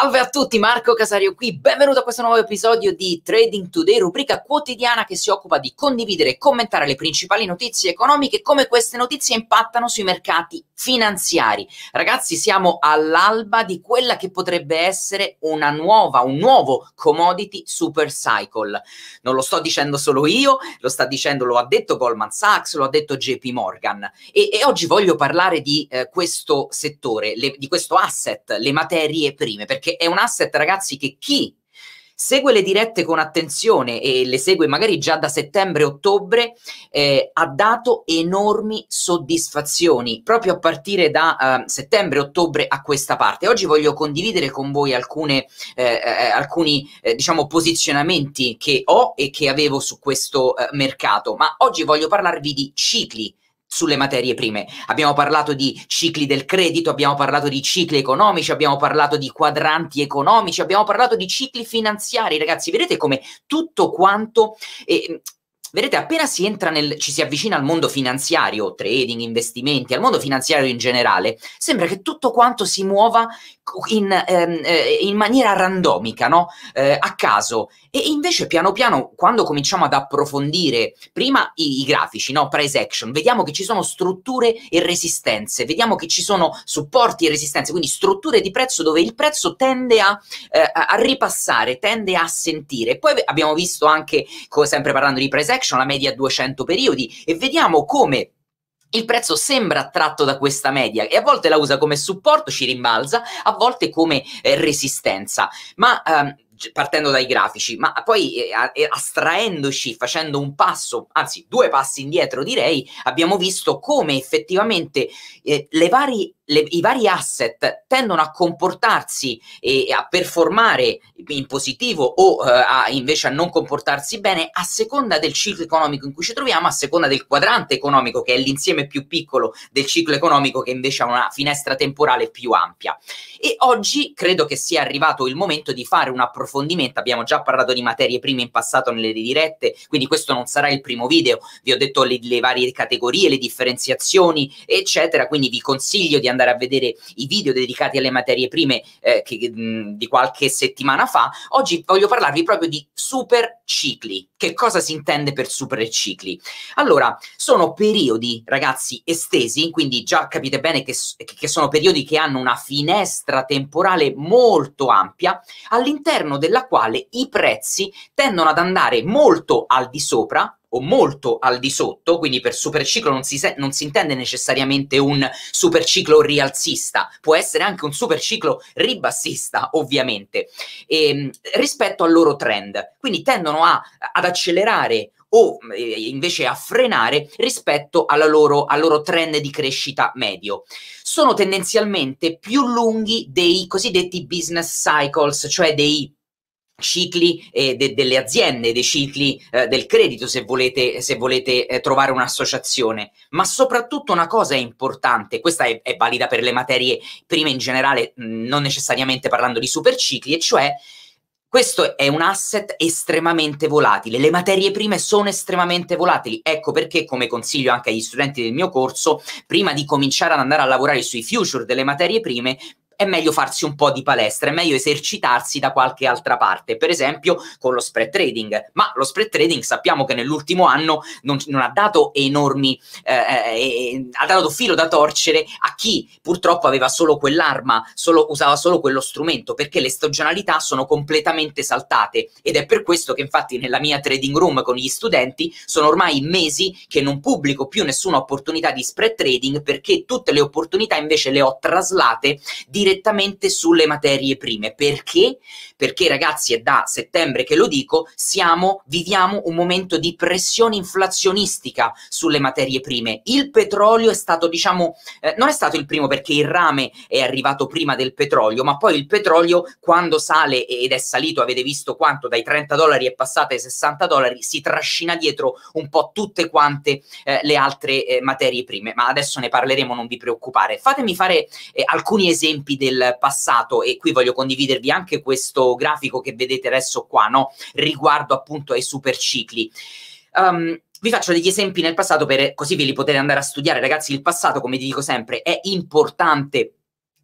Salve a tutti, Marco Casario qui, benvenuto a questo nuovo episodio di Trading Today, rubrica quotidiana che si occupa di condividere e commentare le principali notizie economiche e come queste notizie impattano sui mercati finanziari. Ragazzi, siamo all'alba di quella che potrebbe essere una nuova, un nuovo commodity super cycle. Non lo sto dicendo solo io, lo sta dicendo, lo ha detto Goldman Sachs, lo ha detto JP Morgan. E, e oggi voglio parlare di eh, questo settore, le, di questo asset, le materie prime, perché perché è un asset, ragazzi, che chi segue le dirette con attenzione e le segue magari già da settembre-ottobre, eh, ha dato enormi soddisfazioni proprio a partire da eh, settembre-ottobre a questa parte. Oggi voglio condividere con voi alcune, eh, eh alcuni eh, diciamo, posizionamenti che ho e che avevo su questo eh, mercato, ma oggi voglio parlarvi di cicli sulle materie prime. Abbiamo parlato di cicli del credito, abbiamo parlato di cicli economici, abbiamo parlato di quadranti economici, abbiamo parlato di cicli finanziari. Ragazzi, vedete come tutto quanto eh, Vedete, appena si entra nel, ci si avvicina al mondo finanziario, trading, investimenti, al mondo finanziario in generale, sembra che tutto quanto si muova in, ehm, eh, in maniera randomica, no? eh, a caso. E invece, piano piano, quando cominciamo ad approfondire prima i, i grafici, no? price action, vediamo che ci sono strutture e resistenze, vediamo che ci sono supporti e resistenze, quindi strutture di prezzo dove il prezzo tende a, eh, a ripassare, tende a sentire. Poi abbiamo visto anche, sempre parlando di price action, action, la media 200 periodi e vediamo come il prezzo sembra attratto da questa media e a volte la usa come supporto, ci rimbalza, a volte come eh, resistenza. Ma ehm, partendo dai grafici, ma poi eh, astraendoci, facendo un passo, anzi due passi indietro direi, abbiamo visto come effettivamente eh, le varie le, i vari asset tendono a comportarsi e a performare in positivo o eh, a, invece a non comportarsi bene a seconda del ciclo economico in cui ci troviamo, a seconda del quadrante economico che è l'insieme più piccolo del ciclo economico che invece ha una finestra temporale più ampia. E oggi credo che sia arrivato il momento di fare un approfondimento, abbiamo già parlato di materie prime in passato nelle dirette, quindi questo non sarà il primo video, vi ho detto le, le varie categorie, le differenziazioni, eccetera, quindi vi consiglio di andare andare a vedere i video dedicati alle materie prime eh, che, mh, di qualche settimana fa, oggi voglio parlarvi proprio di super cicli. Che cosa si intende per super cicli? Allora, sono periodi, ragazzi, estesi, quindi già capite bene che, che sono periodi che hanno una finestra temporale molto ampia, all'interno della quale i prezzi tendono ad andare molto al di sopra o molto al di sotto, quindi per superciclo non si, se- non si intende necessariamente un superciclo rialzista, può essere anche un superciclo ribassista, ovviamente, e, ehm, rispetto al loro trend. Quindi tendono a, ad accelerare o eh, invece a frenare rispetto loro, al loro trend di crescita medio. Sono tendenzialmente più lunghi dei cosiddetti business cycles, cioè dei cicli eh, de- delle aziende, dei cicli eh, del credito, se volete, se volete eh, trovare un'associazione. Ma soprattutto una cosa importante, questa è, è valida per le materie prime in generale, non necessariamente parlando di supercicli, e cioè questo è un asset estremamente volatile, le materie prime sono estremamente volatili, ecco perché come consiglio anche agli studenti del mio corso, prima di cominciare ad andare a lavorare sui future delle materie prime, è meglio farsi un po' di palestra, è meglio esercitarsi da qualche altra parte, per esempio con lo spread trading. Ma lo spread trading sappiamo che nell'ultimo anno non, non ha dato enormi, eh eh, eh, eh, ha dato filo da torcere a chi purtroppo aveva solo quell'arma, solo, usava solo quello strumento, perché le stagionalità sono completamente saltate ed è per questo che infatti nella mia trading room con gli studenti sono ormai mesi che non pubblico più nessuna opportunità di spread trading perché tutte le opportunità invece le ho traslate direttamente direttamente sulle materie prime. Perché? perché ragazzi è da settembre che lo dico, siamo, viviamo un momento di pressione inflazionistica sulle materie prime. Il petrolio è stato, diciamo, eh, non è stato il primo perché il rame è arrivato prima del petrolio, ma poi il petrolio quando sale ed è salito, avete visto quanto, dai 30 dollari è passato ai 60 dollari, si trascina dietro un po' tutte quante eh, le altre eh, materie prime, ma adesso ne parleremo, non vi preoccupate. Fatemi fare eh, alcuni esempi del passato e qui voglio condividervi anche questo grafico che vedete adesso qua, no? riguardo appunto ai supercicli. Um, vi faccio degli esempi nel passato per, così ve li potete andare a studiare, ragazzi. Il passato, come vi dico sempre, è importante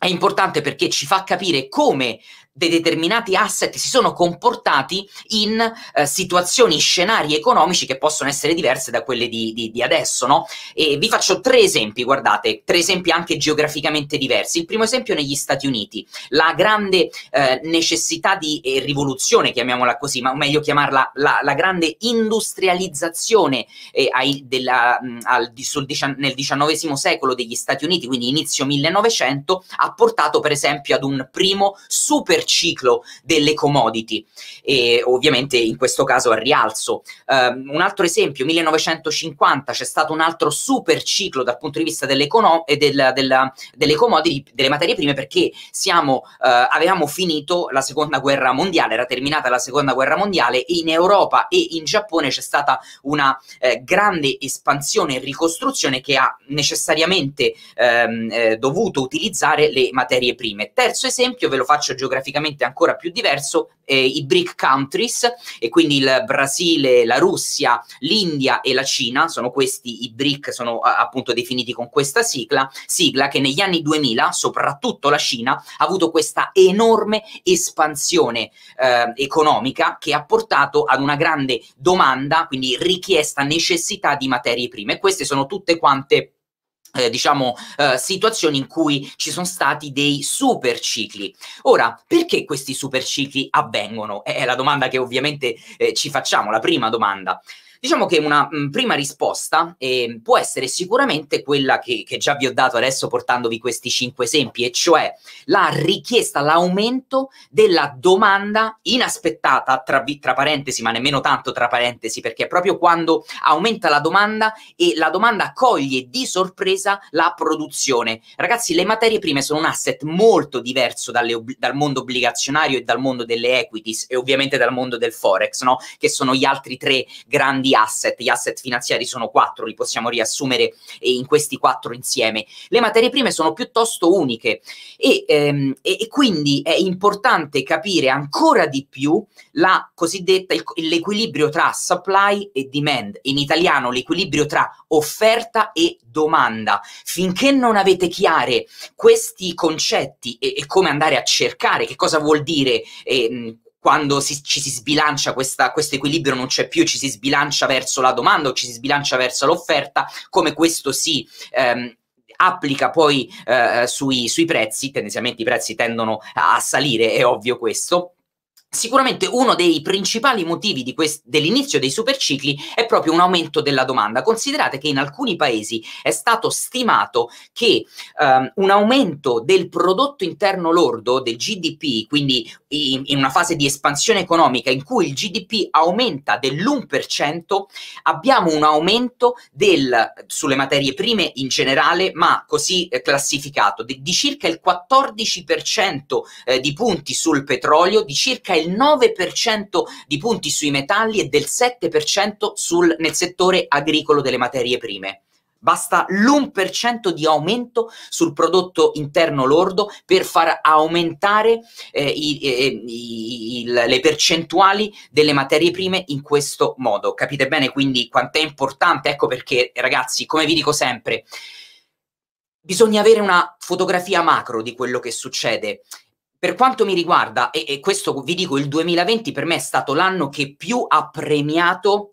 è importante perché ci fa capire come dei determinati asset si sono comportati in eh, situazioni, scenari economici che possono essere diverse da quelle di, di, di adesso, no? E vi faccio tre esempi, guardate, tre esempi anche geograficamente diversi. Il primo esempio è negli Stati Uniti, la grande eh, necessità di eh, rivoluzione, chiamiamola così, ma meglio chiamarla la, la grande industrializzazione eh, ai, della, mh, al, sul, nel XIX secolo degli Stati Uniti, quindi inizio 1900, ha portato per esempio ad un primo super ciclo delle commodity e ovviamente in questo caso al rialzo. Um, un altro esempio, 1950 c'è stato un altro super ciclo dal punto di vista delle, eh, del, del, delle commodity, delle materie prime perché siamo, uh, avevamo finito la seconda guerra mondiale, era terminata la seconda guerra mondiale e in Europa e in Giappone c'è stata una eh, grande espansione e ricostruzione che ha necessariamente ehm, eh, dovuto utilizzare le materie prime. Terzo esempio, ve lo faccio geograficamente geograficamente ancora più diverso, eh, i BRIC countries, e quindi il Brasile, la Russia, l'India e la Cina, sono questi i BRIC, sono appunto definiti con questa sigla, sigla che negli anni 2000, soprattutto la Cina, ha avuto questa enorme espansione eh, economica che ha portato ad una grande domanda, quindi richiesta, necessità di materie prime. Queste sono tutte quante eh, diciamo, eh, situazioni in cui ci sono stati dei super cicli. Ora, perché questi super cicli avvengono? È la domanda che ovviamente eh, ci facciamo, la prima domanda. Diciamo che una mh, prima risposta eh, può essere sicuramente quella che, che, già vi ho dato adesso portandovi questi cinque esempi, e cioè la richiesta, l'aumento della domanda inaspettata, tra, tra parentesi, ma nemmeno tanto tra parentesi, perché è proprio quando aumenta la domanda e la domanda coglie di sorpresa la produzione. Ragazzi, le materie prime sono un asset molto diverso dal mondo obbligazionario e dal mondo delle equities e ovviamente dal mondo del forex, no? che sono gli altri tre grandi asset, gli asset finanziari sono quattro, li possiamo riassumere eh, in questi quattro insieme. Le materie prime sono piuttosto uniche e, ehm, e, e quindi è importante capire ancora di più la cosiddetta, l'equilibrio tra supply e demand, in italiano l'equilibrio tra offerta e domanda. Finché non avete chiare questi concetti e, e come andare a cercare che cosa vuol dire eh, quando si, ci si sbilancia, questa, questo equilibrio non c'è più, ci si sbilancia verso la domanda o ci si sbilancia verso l'offerta, come questo si ehm, applica poi eh, sui, sui prezzi, tendenzialmente i prezzi tendono a salire, è ovvio questo, Sicuramente uno dei principali motivi quest- dell'inizio dei supercicli è proprio un aumento della domanda. Considerate che in alcuni paesi è stato stimato che ehm, un aumento del prodotto interno lordo, del GDP, quindi in, in una fase di espansione economica in cui il GDP aumenta dell'1%, abbiamo un aumento del, sulle materie prime in generale, ma così eh, classificato, di, di, circa il 14% eh, di punti sul petrolio, di circa il del 9% di punti sui metalli e del 7% sul, nel settore agricolo delle materie prime. Basta l'1% di aumento sul prodotto interno lordo per far aumentare eh, i, eh, eh, i, i, le percentuali delle materie prime in questo modo. Capite bene quindi quanto è importante? Ecco perché, ragazzi, come vi dico sempre, bisogna avere una fotografia macro di quello che succede. Per quanto mi riguarda, e, e questo vi dico, il 2020 per me è stato l'anno che più ha premiato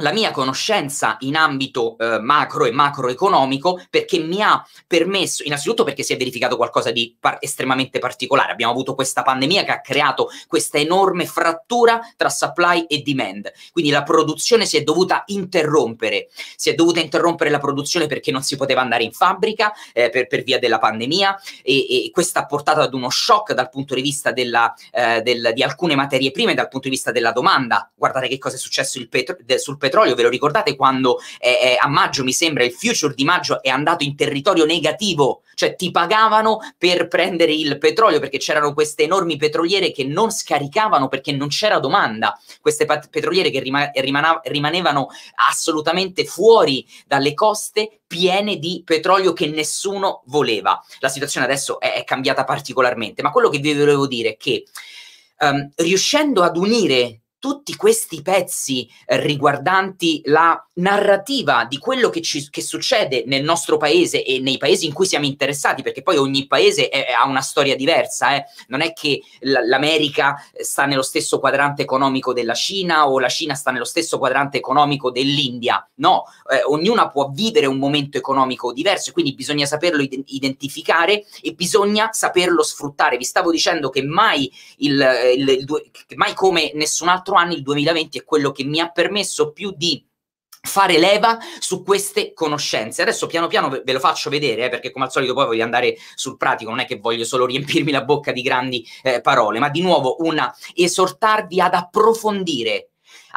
la mia conoscenza in ambito eh, macro e macroeconomico perché mi ha permesso, innanzitutto perché si è verificato qualcosa di par- estremamente particolare, abbiamo avuto questa pandemia che ha creato questa enorme frattura tra supply e demand, quindi la produzione si è dovuta interrompere, si è dovuta interrompere la produzione perché non si poteva andare in fabbrica eh, per, per, via della pandemia e, e questo ha portato ad uno shock dal punto di vista della, eh, del, di alcune materie prime, dal punto di vista della domanda, guardate che cosa è successo il petro- de- sul petrolio petrolio, ve lo ricordate quando eh, eh, a maggio, mi sembra, il future di maggio è andato in territorio negativo, cioè ti pagavano per prendere il petrolio perché c'erano queste enormi petroliere che non scaricavano perché non c'era domanda, queste pat- petroliere che rima- rimana- rimanevano assolutamente fuori dalle coste piene di petrolio che nessuno voleva. La situazione adesso è, è cambiata particolarmente, ma quello che vi volevo dire è che um, riuscendo ad unire tutti questi pezzi eh, riguardanti la narrativa di quello che, ci, che, succede nel nostro paese e nei paesi in cui siamo interessati, perché poi ogni paese è, è, ha una storia diversa, eh. non è che l'America sta nello stesso quadrante economico della Cina o la Cina sta nello stesso quadrante economico dell'India, no, eh, ognuna può vivere un momento economico diverso e quindi bisogna saperlo id- identificare e bisogna saperlo sfruttare. Vi stavo dicendo che mai, il, il, il, che mai come nessun altro quattro anni il 2020 è quello che mi ha permesso più di fare leva su queste conoscenze. Adesso piano piano ve lo faccio vedere, eh, perché come al solito poi voglio andare sul pratico, non è che voglio solo riempirmi la bocca di grandi eh, parole, ma di nuovo una esortarvi ad approfondire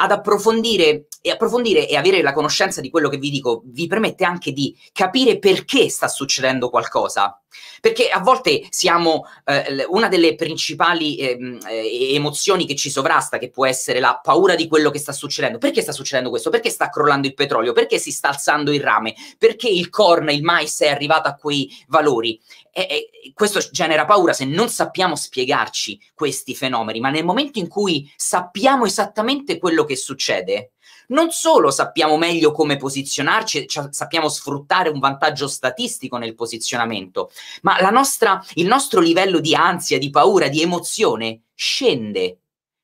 ad approfondire e approfondire e avere la conoscenza di quello che vi dico vi permette anche di capire perché sta succedendo qualcosa. Perché a volte siamo eh, una delle principali ehm, eh, emozioni che ci sovrasta, che può essere la paura di quello che sta succedendo. Perché sta succedendo questo? Perché sta crollando il petrolio? Perché si sta alzando il rame? Perché il corn, il mais è arrivato a quei valori? e, e questo genera paura se non sappiamo spiegarci questi fenomeni, ma nel momento in cui sappiamo esattamente quello che succede, non solo sappiamo meglio come posizionarci, cioè sappiamo sfruttare un vantaggio statistico nel posizionamento, ma nostra, il nostro livello di ansia, di paura, di emozione scende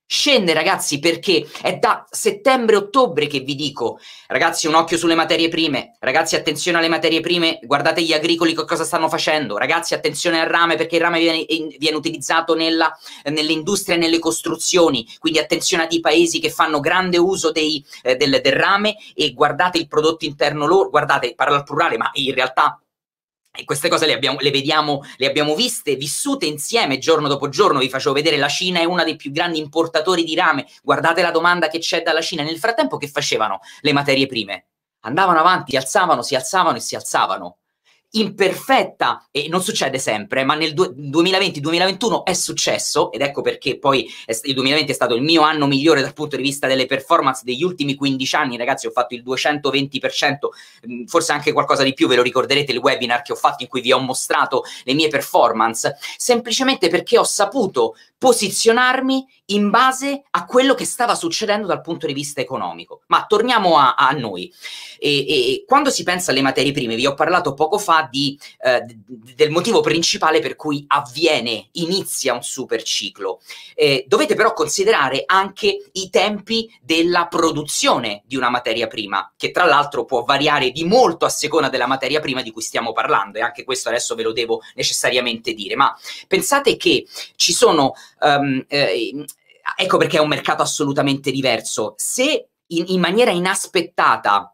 Scende ragazzi perché è da settembre-ottobre che vi dico, ragazzi un occhio sulle materie prime, ragazzi attenzione alle materie prime, guardate gli agricoli che cosa stanno facendo, ragazzi attenzione al rame perché il rame viene, viene utilizzato nella, nell'industria e nelle costruzioni, quindi attenzione ai paesi che fanno grande uso dei, eh, del, del rame e guardate il prodotto interno loro, guardate, parlo al plurale ma in realtà e queste cose le abbiamo, le, vediamo, le abbiamo, viste, vissute insieme giorno dopo giorno. Vi facevo vedere, la Cina è uno dei più grandi importatori di rame. Guardate la domanda che c'è dalla Cina. Nel frattempo, che facevano le materie prime? Andavano avanti, alzavano, si alzavano e si alzavano imperfetta e non succede sempre, ma nel 2020-2021 è successo ed ecco perché poi il 2020 è stato il mio anno migliore dal punto di vista delle performance degli ultimi 15 anni, ragazzi, ho fatto il 220%, mm, forse anche qualcosa di più, ve lo ricorderete il webinar che ho fatto in cui vi ho mostrato le mie performance, semplicemente perché ho saputo posizionarmi in base a quello che stava succedendo dal punto di vista economico. Ma torniamo a, a noi. E, e, quando si pensa alle materie prime, vi ho parlato poco fa di, eh, del motivo principale per cui avviene, inizia un superciclo. Eh, dovete però considerare anche i tempi della produzione di una materia prima, che tra l'altro può variare di molto a seconda della materia prima di cui stiamo parlando, e anche questo adesso ve lo devo necessariamente dire. Ma pensate che ci sono um, eh, Ah, ecco perché è un mercato assolutamente diverso. Se in, in maniera inaspettata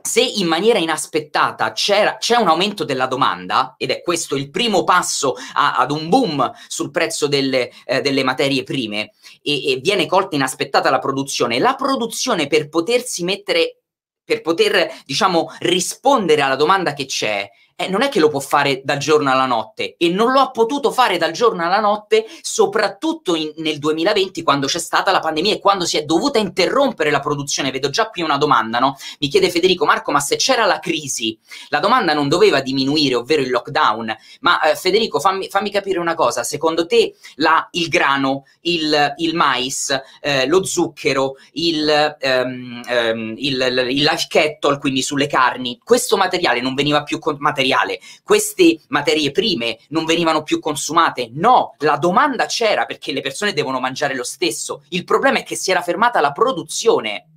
se in maniera inaspettata c'è un aumento della domanda, ed è questo il primo passo a, ad un boom sul prezzo delle, eh, delle materie prime, e, e, viene colta inaspettata la produzione, la produzione per potersi mettere, per poter, diciamo, rispondere alla domanda che c'è, eh, non è che lo può fare dal giorno alla notte e non lo ha potuto fare dal giorno alla notte soprattutto in, nel 2020 quando c'è stata la pandemia e quando si è dovuta interrompere la produzione. Vedo già qui una domanda, no? Mi chiede Federico Marco, ma se c'era la crisi, la domanda non doveva diminuire, ovvero il lockdown, ma eh, Federico fammi, fammi, capire una cosa, secondo te la, il grano, il, il mais, eh, lo zucchero, il, ehm, ehm, il, il life kettle, quindi sulle carni, questo materiale non veniva più... Con- materiale materiale, queste materie prime non venivano più consumate? No, la domanda c'era perché le persone devono mangiare lo stesso. Il problema è che si era fermata la produzione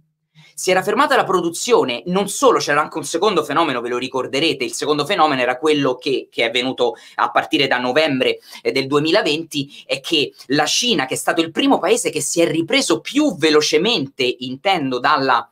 si era fermata la produzione, non solo c'era anche un secondo fenomeno, ve lo ricorderete, il secondo fenomeno era quello che, che, è venuto a partire da novembre eh, del 2020, è che la Cina, che è stato il primo paese che si è ripreso più velocemente, intendo, dalla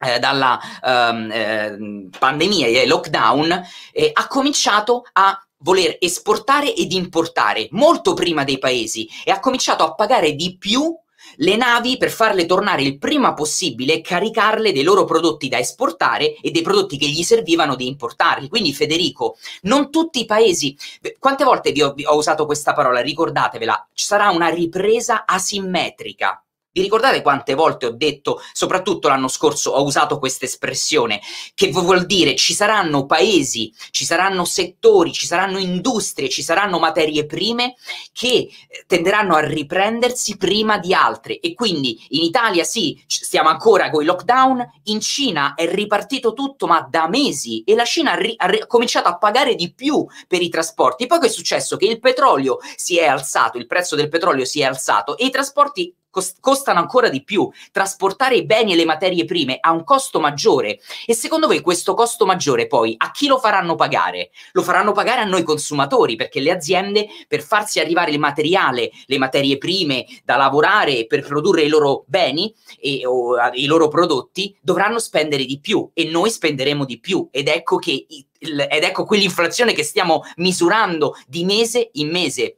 eh, dalla ehm, eh, pandemia e lockdown, eh, ha cominciato a voler esportare ed importare molto prima dei paesi e ha cominciato a pagare di più le navi per farle tornare il prima possibile e caricarle dei loro prodotti da esportare e dei prodotti che gli servivano di importarli. Quindi Federico, non tutti i paesi, quante volte vi ho, vi ho usato questa parola, ricordatevela, ci sarà una ripresa asimmetrica vi ricordate quante volte ho detto, soprattutto l'anno scorso, ho usato questa espressione, che vuol dire ci saranno paesi, ci saranno settori, ci saranno industrie, ci saranno materie prime che eh, tenderanno a riprendersi prima di altre. E quindi in Italia sì, stiamo ancora con i lockdown, in Cina è ripartito tutto, ma da mesi, e la Cina ha, ri- ha ri- cominciato a pagare di più per i trasporti. Poi che è successo? Che il petrolio si è alzato, il prezzo del petrolio si è alzato e i trasporti cost- costano ancora di più. Trasportare i beni e le materie prime ha un costo maggiore. E secondo voi questo costo maggiore poi a chi lo faranno pagare? Lo faranno pagare a noi consumatori, perché le aziende per farsi arrivare il materiale, le materie prime da lavorare per produrre i loro beni e, o, i loro prodotti dovranno spendere di più e noi spenderemo di più. Ed ecco che ed ecco quell'inflazione che stiamo misurando di mese in mese.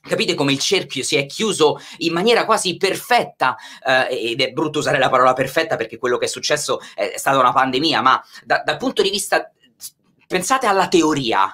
Capite come il cerchio si è chiuso in maniera quasi perfetta, eh, ed è brutto usare la parola perfetta perché quello che è successo è, è stata una pandemia, ma da, dal punto di vista, pensate alla teoria,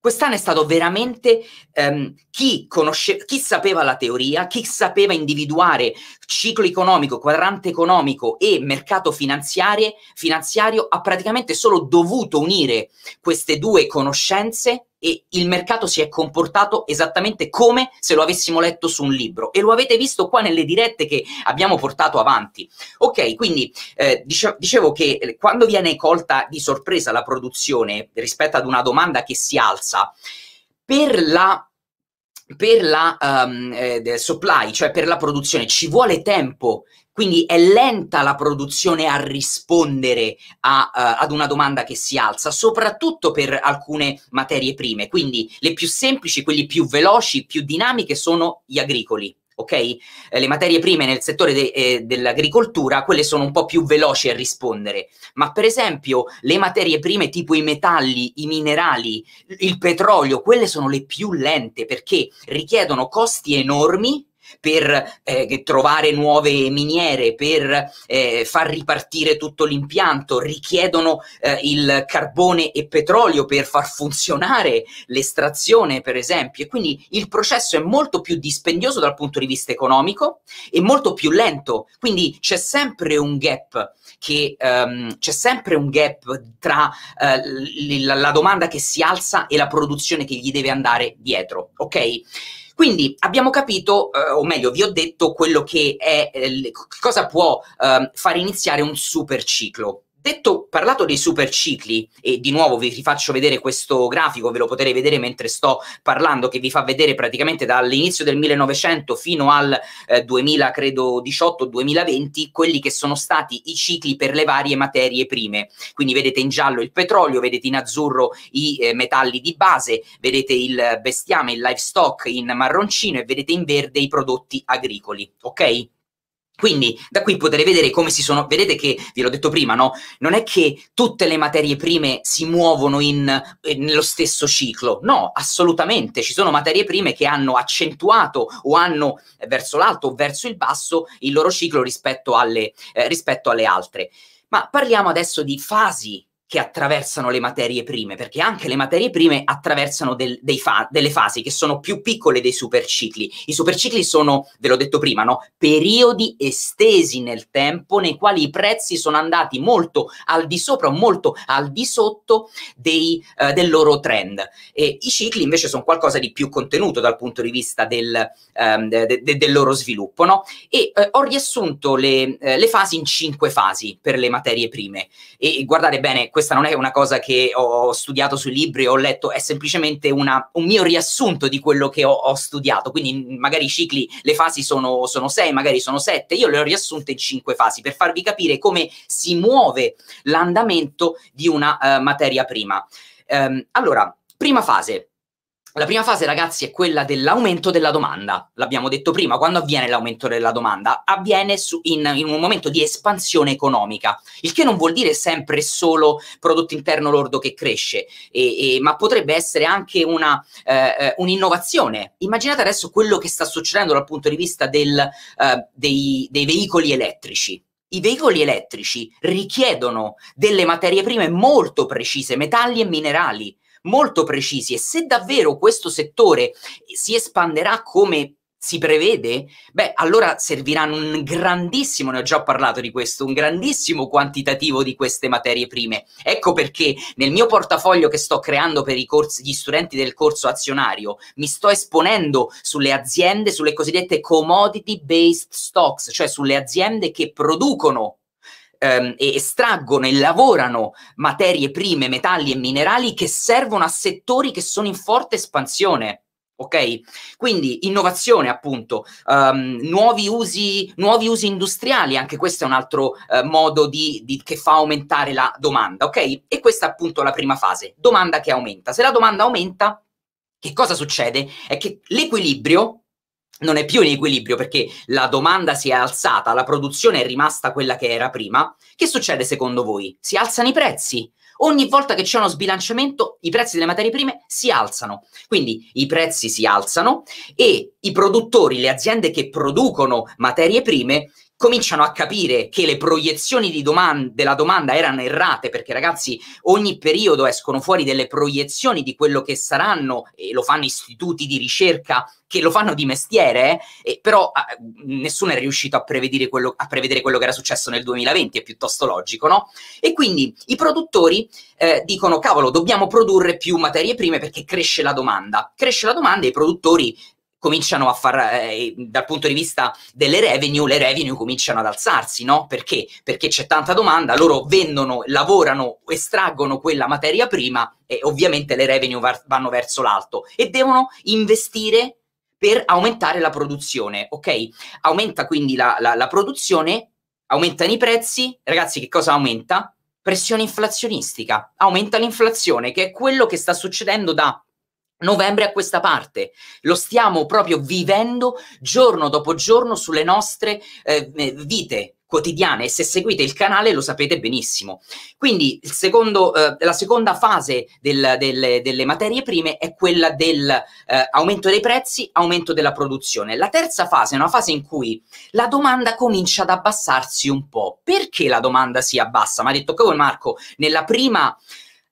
quest'anno è stato veramente um, chi, conosce, chi sapeva la teoria, chi sapeva individuare ciclo economico, quadrante economico e mercato finanziario ha praticamente solo dovuto unire queste due conoscenze e il mercato si è comportato esattamente come se lo avessimo letto su un libro e lo avete visto qua nelle dirette che abbiamo portato avanti. Ok, quindi eh, dice- dicevo che eh, quando viene colta di sorpresa la produzione rispetto ad una domanda che si alza, per la per la um, eh, supply, cioè per la produzione, ci vuole tempo quindi è lenta la produzione a rispondere a, uh, ad una domanda che si alza, soprattutto per alcune materie prime. Quindi le più semplici, quelle più veloci, più dinamiche sono gli agricoli. Ok? Eh, le materie prime nel settore de- eh, dell'agricoltura, quelle sono un po' più veloci a rispondere, ma per esempio le materie prime tipo i metalli, i minerali, il petrolio, quelle sono le più lente perché richiedono costi enormi per eh, trovare nuove miniere, per eh, far ripartire tutto l'impianto, richiedono eh, il carbone e petrolio per far funzionare l'estrazione, per esempio. E quindi il processo è molto più dispendioso dal punto di vista economico e molto più lento. Quindi c'è sempre un gap che um, c'è sempre un gap tra uh, la, la domanda che si alza e la produzione che gli deve andare dietro, ok? Quindi abbiamo capito, eh, o meglio, vi ho detto quello che è, eh, cosa può eh, far iniziare un super ciclo. Detto, parlato dei supercicli, e di nuovo vi faccio vedere questo grafico, ve lo potete vedere mentre sto parlando, che vi fa vedere praticamente dall'inizio del 1900 fino al eh, 2018-2020 quelli che sono stati i cicli per le varie materie prime. Quindi vedete in giallo il petrolio, vedete in azzurro i eh, metalli di base, vedete il bestiame, il livestock in marroncino e vedete in verde i prodotti agricoli. Ok? Quindi da qui potete vedere come si sono, vedete che, vi l'ho detto prima, no? Non è che tutte le materie prime si muovono in, eh, nello stesso ciclo, no, assolutamente, ci sono materie prime che hanno accentuato o hanno eh, verso l'alto o verso il basso il loro ciclo rispetto alle, eh, rispetto alle altre. Ma parliamo adesso di fasi che attraversano le materie prime, perché anche le materie prime attraversano del, fa- delle fasi che sono più piccole dei supercicli. I supercicli sono, ve l'ho detto prima, no? periodi estesi nel tempo nei quali i prezzi sono andati molto al di sopra o molto al di sotto dei, eh, del loro trend. E I cicli invece sono qualcosa di più contenuto dal punto di vista del, ehm, de- de- del loro sviluppo. No? E eh, ho riassunto le, eh, le fasi in cinque fasi per le materie prime. E guardate bene, questa non è una cosa che ho studiato sui libri, o ho letto, è semplicemente una, un mio riassunto di quello che ho, ho, studiato. Quindi magari i cicli, le fasi sono, sono sei, magari sono sette, io le ho riassunte in cinque fasi per farvi capire come si muove l'andamento di una uh, materia prima. Um, allora, prima fase, la prima fase, ragazzi, è quella dell'aumento della domanda. L'abbiamo detto prima, quando avviene l'aumento della domanda? Avviene su, in, in, un momento di espansione economica, il che non vuol dire sempre solo prodotto interno lordo che cresce, e, e, ma potrebbe essere anche una, eh, eh un'innovazione. Immaginate adesso quello che sta succedendo dal punto di vista del, eh, dei, dei veicoli elettrici i veicoli elettrici richiedono delle materie prime molto precise, metalli e minerali molto precisi e se davvero questo settore si espanderà come si prevede? Beh, allora serviranno un grandissimo, ne ho già parlato di questo, un grandissimo quantitativo di queste materie prime. Ecco perché nel mio portafoglio che sto creando per corsi, gli studenti del corso azionario mi sto esponendo sulle aziende, sulle cosiddette commodity based stocks, cioè sulle aziende che producono ehm, estraggono e lavorano materie prime, metalli e minerali che servono a settori che sono in forte espansione. Ok? Quindi innovazione, appunto, um, nuovi, usi, nuovi, usi, industriali, anche questo è un altro uh, modo di, di, che fa aumentare la domanda, ok? E questa è appunto la prima fase, domanda che aumenta. Se la domanda aumenta, che cosa succede? È che l'equilibrio non è più in equilibrio perché la domanda si è alzata, la produzione è rimasta quella che era prima, che succede secondo voi? Si alzano i prezzi. Ogni volta che c'è uno sbilanciamento, i prezzi delle materie prime si alzano. Quindi i prezzi si alzano e i produttori, le aziende che producono materie prime, cominciano a capire che le proiezioni domanda, della domanda erano errate, perché ragazzi ogni periodo escono fuori delle proiezioni di quello che saranno, e lo fanno istituti di ricerca che lo fanno di mestiere, eh, però eh, nessuno è riuscito a prevedere, quello, a prevedere, quello, che era successo nel 2020, è piuttosto logico, no? E quindi i produttori eh, dicono, cavolo, dobbiamo produrre più materie prime perché cresce la domanda. Cresce la domanda e i produttori cominciano a far, eh, dal punto di vista delle revenue, le revenue cominciano ad alzarsi, no? Perché? Perché c'è tanta domanda, loro vendono, lavorano, estraggono quella materia prima e ovviamente le revenue va- vanno verso l'alto e devono investire per aumentare la produzione, ok? Aumenta quindi la, la, la produzione, aumentano i prezzi, ragazzi che cosa aumenta? Pressione inflazionistica, aumenta l'inflazione, che è quello che sta succedendo da novembre a questa parte. Lo stiamo proprio vivendo giorno dopo giorno sulle nostre eh, eh, vite quotidiane e se seguite il canale lo sapete benissimo. Quindi il secondo, eh, la seconda fase del, del, delle materie prime è quella dell'aumento eh, dei prezzi, aumento della produzione. La terza fase è una fase in cui la domanda comincia ad abbassarsi un po'. Perché la domanda si abbassa? Mi ha detto che Marco, nella prima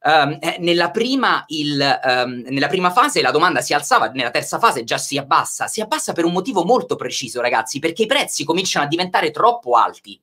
Um, nella, prima il, um, nella, prima fase la domanda si alzava, nella terza fase già si abbassa. Si abbassa per un motivo molto preciso, ragazzi, perché i prezzi cominciano a diventare troppo alti.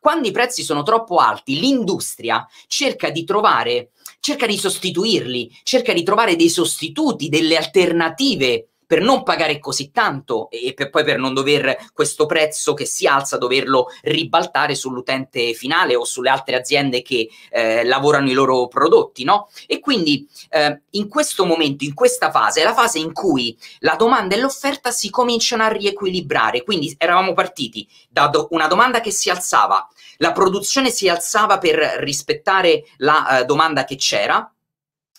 Quando i prezzi sono troppo alti, l'industria cerca di trovare, cerca di sostituirli, cerca di trovare dei sostituti, delle alternative per non pagare così tanto e per poi per non dover questo prezzo che si alza doverlo ribaltare sull'utente finale o sulle altre aziende che eh, lavorano i loro prodotti, no? E quindi eh, in questo momento, in questa fase, è la fase in cui la domanda e l'offerta si cominciano a riequilibrare. Quindi eravamo partiti da do- una domanda che si alzava, la produzione si alzava per rispettare la eh, domanda che c'era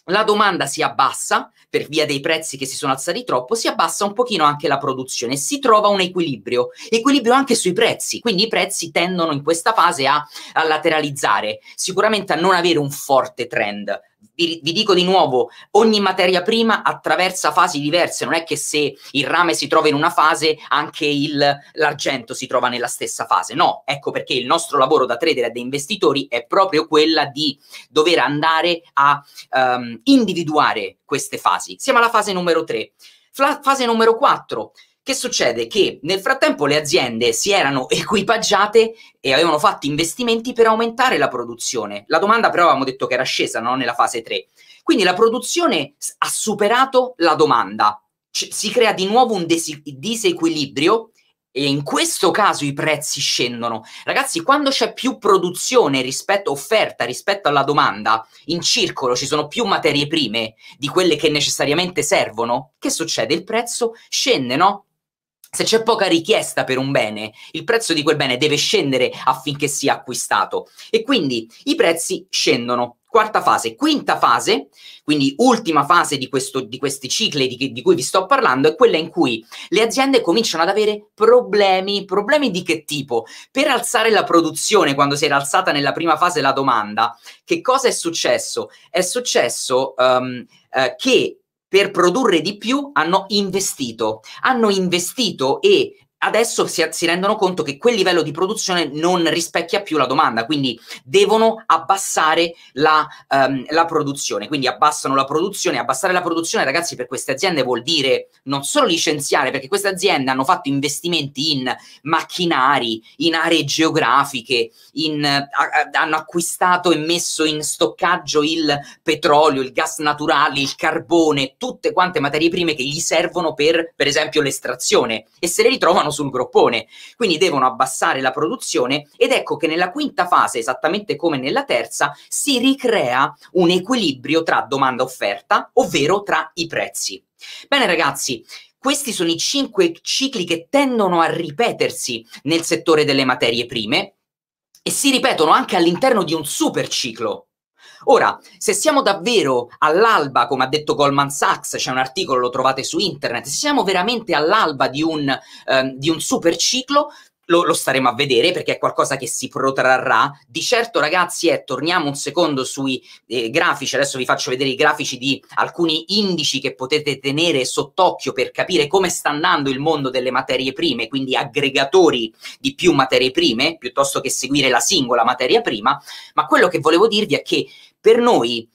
la domanda si abbassa per via dei prezzi che si sono alzati troppo, si abbassa un pochino anche la produzione, si trova un equilibrio, equilibrio anche sui prezzi, quindi i prezzi tendono in questa fase a, a lateralizzare, sicuramente a non avere un forte trend vi, vi, dico di nuovo, ogni materia prima attraversa fasi diverse, non è che se il rame si trova in una fase, anche il, l'argento si trova nella stessa fase, no, ecco perché il nostro lavoro da trader e da investitori è proprio quella di dover andare a um, individuare queste fasi. Siamo alla fase numero 3. Fla- fase numero 4 che succede? Che nel frattempo le aziende si erano equipaggiate e avevano fatto investimenti per aumentare la produzione. La domanda però avevamo detto che era scesa no? nella fase 3. Quindi la produzione ha superato la domanda. C- si crea di nuovo un des- disequilibrio e in questo caso i prezzi scendono. Ragazzi, quando c'è più produzione rispetto offerta rispetto alla domanda, in circolo ci sono più materie prime di quelle che necessariamente servono, che succede? Il prezzo scende, no? Se c'è poca richiesta per un bene, il prezzo di quel bene deve scendere affinché sia acquistato e quindi i prezzi scendono. Quarta fase, quinta fase, quindi ultima fase di, questo, di questi cicli di, di, cui vi sto parlando, è quella in cui le aziende cominciano ad avere problemi. Problemi di che tipo? Per alzare la produzione, quando si era alzata nella prima fase la domanda, che cosa è successo? È successo um, eh, che per produrre di più hanno investito, hanno investito e adesso si, si, rendono conto che quel livello di produzione non rispecchia più la domanda, quindi devono abbassare la, um, la, produzione, quindi abbassano la produzione, abbassare la produzione ragazzi per queste aziende vuol dire non solo licenziare, perché queste aziende hanno fatto investimenti in macchinari, in aree geografiche, in, eh, a, a, hanno acquistato e messo in stoccaggio il petrolio, il gas naturale, il carbone, tutte quante materie prime che gli servono per per esempio l'estrazione e se le ritrovano sul groppone, quindi devono abbassare la produzione ed ecco che nella quinta fase, esattamente come nella terza, si ricrea un equilibrio tra domanda e offerta, ovvero tra i prezzi. Bene ragazzi, questi sono i cinque cicli che tendono a ripetersi nel settore delle materie prime e si ripetono anche all'interno di un superciclo. Ora, se siamo davvero all'alba, come ha detto Goldman Sachs, c'è un articolo, lo trovate su internet, se siamo veramente all'alba di un, eh, di un super ciclo, lo, lo, staremo a vedere perché è qualcosa che si protrarrà. Di certo, ragazzi, eh, torniamo un secondo sui eh, grafici. Adesso vi faccio vedere i grafici di alcuni indici che potete tenere sott'occhio per capire come sta andando il mondo delle materie prime, quindi aggregatori di più materie prime, piuttosto che seguire la singola materia prima. Ma quello che volevo dirvi è che per noi,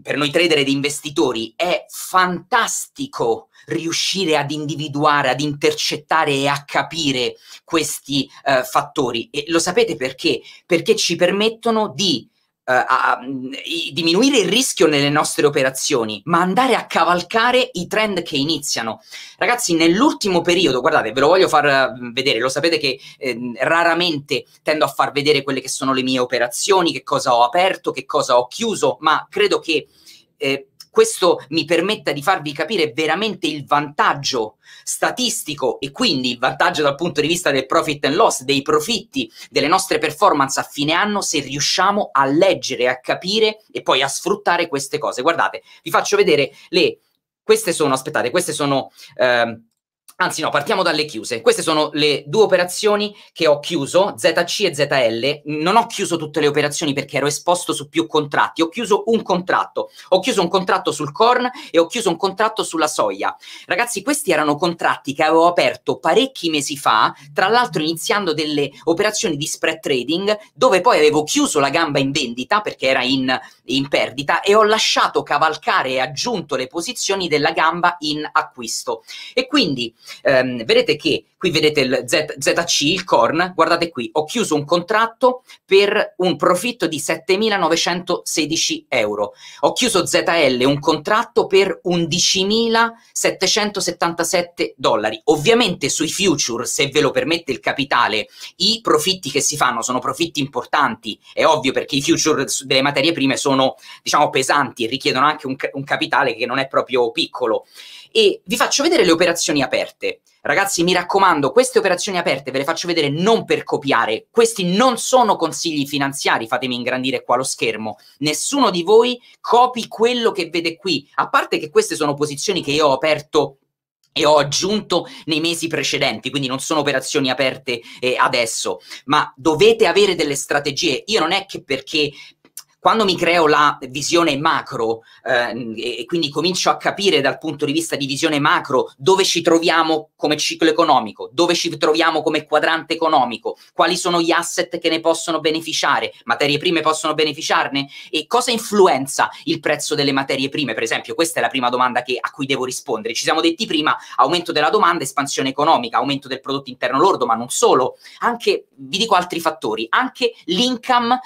per noi trader ed investitori, è fantastico riuscire ad individuare, ad intercettare e a capire questi eh, fattori. E lo sapete perché? Perché ci permettono di eh, a, a, diminuire il rischio nelle nostre operazioni, ma andare a cavalcare i trend che iniziano. Ragazzi, nell'ultimo periodo, guardate, ve lo voglio far mm, vedere, lo sapete che eh, raramente tendo a far vedere quelle che sono le mie operazioni, che cosa ho aperto, che cosa ho chiuso, ma credo che eh, questo mi permetta di farvi capire veramente il vantaggio statistico e quindi il vantaggio dal punto di vista del profit and loss, dei profitti, delle nostre performance a fine anno se riusciamo a leggere, a capire e poi a sfruttare queste cose. Guardate, vi faccio vedere le... Queste sono, aspettate, queste sono... Ehm, Anzi, no, partiamo dalle chiuse. Queste sono le due operazioni che ho chiuso, ZC e ZL. Non ho chiuso tutte le operazioni perché ero esposto su più contratti. Ho chiuso un contratto. Ho chiuso un contratto sul corn e ho chiuso un contratto sulla soia. Ragazzi, questi erano contratti che avevo aperto parecchi mesi fa, tra l'altro iniziando delle operazioni di spread trading, dove poi avevo chiuso la gamba in vendita perché era in, in perdita e ho lasciato cavalcare e aggiunto le posizioni della gamba in acquisto. E quindi ehm, vedete che qui vedete il Z, ZC, il corn, guardate qui, ho chiuso un contratto per un profitto di 7.916 euro, ho chiuso ZL un contratto per 11.777 dollari, ovviamente sui future, se ve lo permette il capitale, i profitti che si fanno sono profitti importanti, è ovvio perché i future delle materie prime sono diciamo pesanti e richiedono anche un, un capitale che non è proprio piccolo e vi faccio vedere le operazioni aperte. Ragazzi, mi raccomando, queste operazioni aperte ve le faccio vedere non per copiare, questi non sono consigli finanziari, fatemi ingrandire qua lo schermo. Nessuno di voi copi quello che vede qui, a parte che queste sono posizioni che io ho aperto e ho aggiunto nei mesi precedenti, quindi non sono operazioni aperte eh, adesso, ma dovete avere delle strategie. Io non è che perché quando mi creo la visione macro eh, e quindi comincio a capire dal punto di vista di visione macro dove ci troviamo come ciclo economico, dove ci troviamo come quadrante economico, quali sono gli asset che ne possono beneficiare, materie prime possono beneficiarne e cosa influenza il prezzo delle materie prime, per esempio, questa è la prima domanda che, a cui devo rispondere. Ci siamo detti prima aumento della domanda, espansione economica, aumento del prodotto interno lordo, ma non solo, anche vi dico altri fattori, anche l'income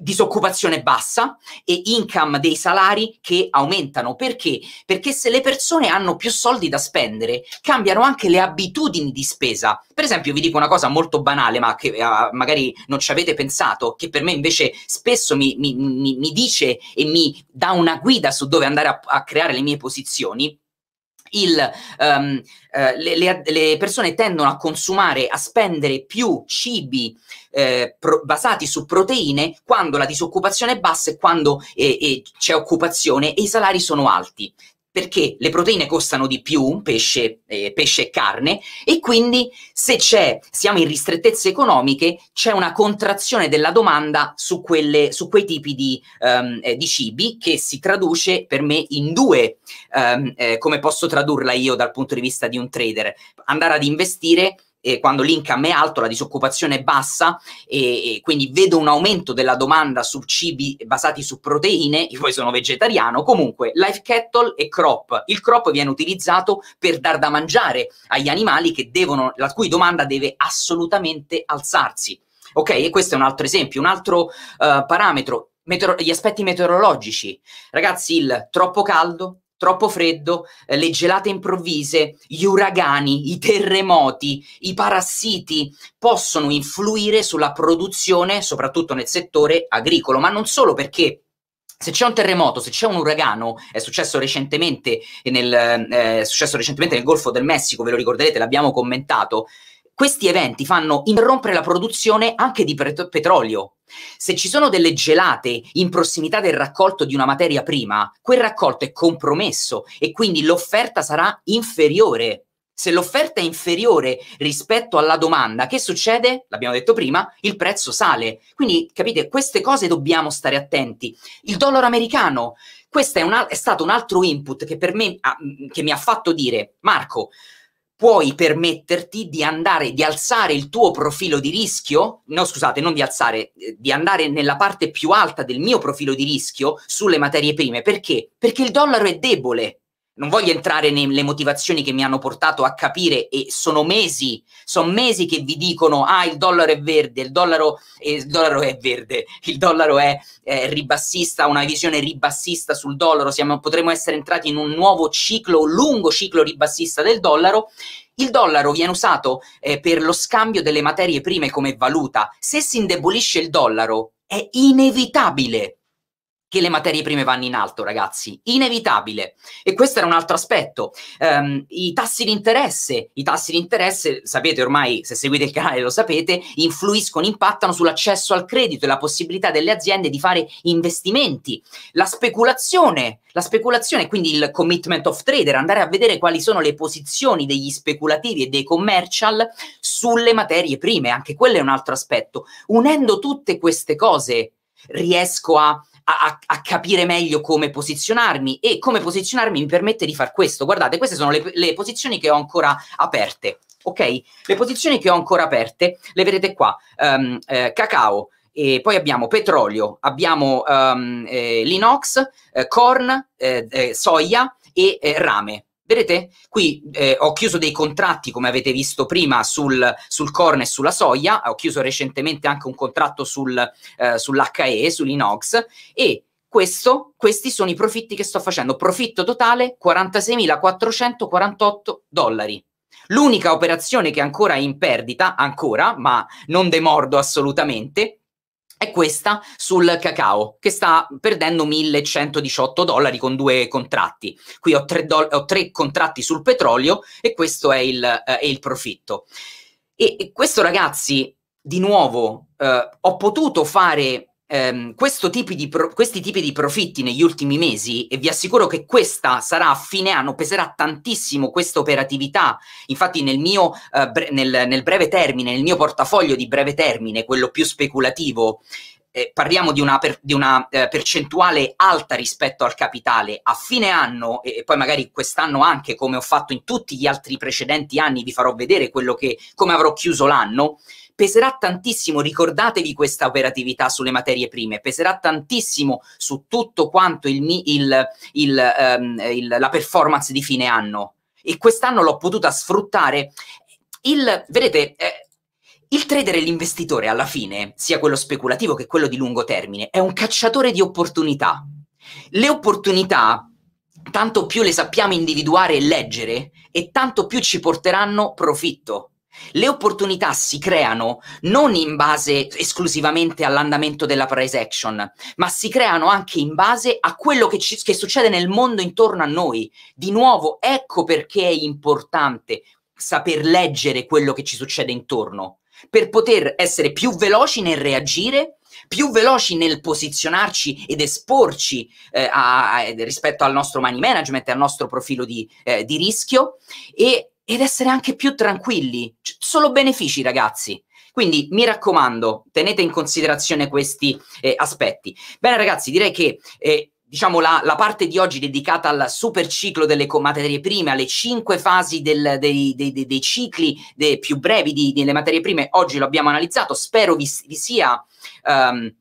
disoccupazione bassa e income dei salari che aumentano. Perché? Perché se le persone hanno più soldi da spendere, cambiano anche le abitudini di spesa. Per esempio, vi dico una cosa molto banale, ma che uh, magari non ci avete pensato, che per me invece spesso mi, mi, mi, dice e mi dà una guida su dove andare a, a creare le mie posizioni il, um, eh, le, le, le, persone tendono a consumare, a spendere più cibi eh, pro, basati su proteine quando la disoccupazione è bassa e quando eh, c'è occupazione e i salari sono alti perché le proteine costano di più, pesce, eh, pesce e carne, e quindi se c'è, siamo in ristrettezze economiche, c'è una contrazione della domanda su, quelle, su quei tipi di, um, eh, di, cibi che si traduce per me in due, um, eh, come posso tradurla io dal punto di vista di un trader, andare ad investire eh, quando l'income è alto, la disoccupazione è bassa e, e, quindi vedo un aumento della domanda su cibi basati su proteine, io poi sono vegetariano, comunque life kettle e crop. Il crop viene utilizzato per dar da mangiare agli animali devono, la cui domanda deve assolutamente alzarsi. Ok, e questo è un altro esempio, un altro uh, parametro, Metero- gli aspetti meteorologici. Ragazzi, il troppo caldo, troppo freddo, eh, le gelate improvvise, gli uragani, i terremoti, i parassiti possono influire sulla produzione, soprattutto nel settore agricolo, ma non solo perché se c'è un terremoto, se c'è un uragano, è successo recentemente nel, eh, successo recentemente nel Golfo del Messico, ve lo ricorderete, l'abbiamo commentato, questi eventi fanno interrompere la produzione anche di pet- petrolio. Se ci sono delle gelate in prossimità del raccolto di una materia prima, quel raccolto è compromesso e quindi l'offerta sarà inferiore. Se l'offerta è inferiore rispetto alla domanda, che succede? L'abbiamo detto prima, il prezzo sale. Quindi capite, queste cose dobbiamo stare attenti. Il dollaro americano, questo è, è, stato un altro input che, me, ha, ah, che mi ha fatto dire, Marco, puoi permetterti di andare, di alzare il tuo profilo di rischio, no scusate, non di alzare, eh, di andare nella parte più alta del mio profilo di rischio sulle materie prime. Perché? Perché il dollaro è debole non voglio entrare nelle motivazioni che mi hanno portato a capire e sono mesi, sono mesi che vi dicono ah il dollaro è verde, il dollaro, eh, il dollaro è verde, il dollaro è eh, ribassista, una visione ribassista sul dollaro, siamo, potremmo essere entrati in un nuovo ciclo, un lungo ciclo ribassista del dollaro il dollaro viene usato eh, per lo scambio delle materie prime come valuta. Se si indebolisce il dollaro, è inevitabile che le materie prime vanno in alto, ragazzi, inevitabile. E questo era un altro aspetto. Um, I tassi di interesse, i tassi di interesse, sapete ormai, se seguite il canale lo sapete, influiscono, impattano sull'accesso al credito e la possibilità delle aziende di fare investimenti. La speculazione, la speculazione, quindi il commitment of trader, andare a vedere quali sono le posizioni degli speculativi e dei commercial sulle materie prime, anche quello è un altro aspetto. Unendo tutte queste cose, riesco a a, a, capire meglio come posizionarmi e come posizionarmi mi permette di fare questo. Guardate, queste sono le, le posizioni che ho ancora aperte, ok? Le posizioni che ho ancora aperte le vedete qua, um, eh, cacao, e poi abbiamo petrolio, abbiamo um, eh, l'inox, eh, corn, eh, eh, soia e eh, rame, Vedete? Qui eh, ho chiuso dei contratti, come avete visto prima, sul, sul corn e sulla soia, ho chiuso recentemente anche un contratto sul, eh, sull'HE, sull'inox, e questo, questi sono i profitti che sto facendo. Profitto totale 46.448 dollari. L'unica operazione che ancora è in perdita, ancora, ma non demordo assolutamente, è questa sul cacao, che sta perdendo 1118 dollari con due contratti. Qui ho tre, do- ho tre contratti sul petrolio e questo è il, eh, è il profitto. E, e, questo, ragazzi, di nuovo, eh, ho potuto fare ehm, tipi pro- questi tipi di profitti negli ultimi mesi, e vi assicuro che questa sarà a fine anno, peserà tantissimo questa operatività. Infatti nel mio eh, bre- nel, nel breve termine, nel mio portafoglio di breve termine, quello più speculativo, eh, parliamo di una, per, di una eh, percentuale alta rispetto al capitale a fine anno e, e, poi magari quest'anno anche come ho fatto in tutti gli altri precedenti anni vi farò vedere quello che come avrò chiuso l'anno peserà tantissimo, ricordatevi questa operatività sulle materie prime, peserà tantissimo su tutto quanto il, il, il, ehm, la performance di fine anno. E quest'anno l'ho potuta sfruttare. vedete, eh, il trader e l'investitore alla fine, sia quello speculativo che quello di lungo termine, è un cacciatore di opportunità. Le opportunità tanto più le sappiamo individuare e leggere, e tanto più ci porteranno profitto. Le opportunità si creano non in base esclusivamente all'andamento della price action, ma si creano anche in base a quello che, ci, che succede nel mondo intorno a noi. Di nuovo, ecco perché è importante saper leggere quello che ci succede intorno, per poter essere più veloci nel reagire più veloci nel posizionarci ed esporci eh, a, a, rispetto al nostro money management e al nostro profilo di, eh, di rischio e ed essere anche più tranquilli. C- solo benefici, ragazzi. Quindi mi raccomando, tenete in considerazione questi eh, aspetti. Bene, ragazzi, direi che. Eh, diciamo, la, la, parte di oggi dedicata al super ciclo delle materie prime, alle cinque fasi del, dei, dei, dei, dei, cicli più brevi di, delle materie prime, oggi l'abbiamo analizzato. Spero vi, vi sia. Um,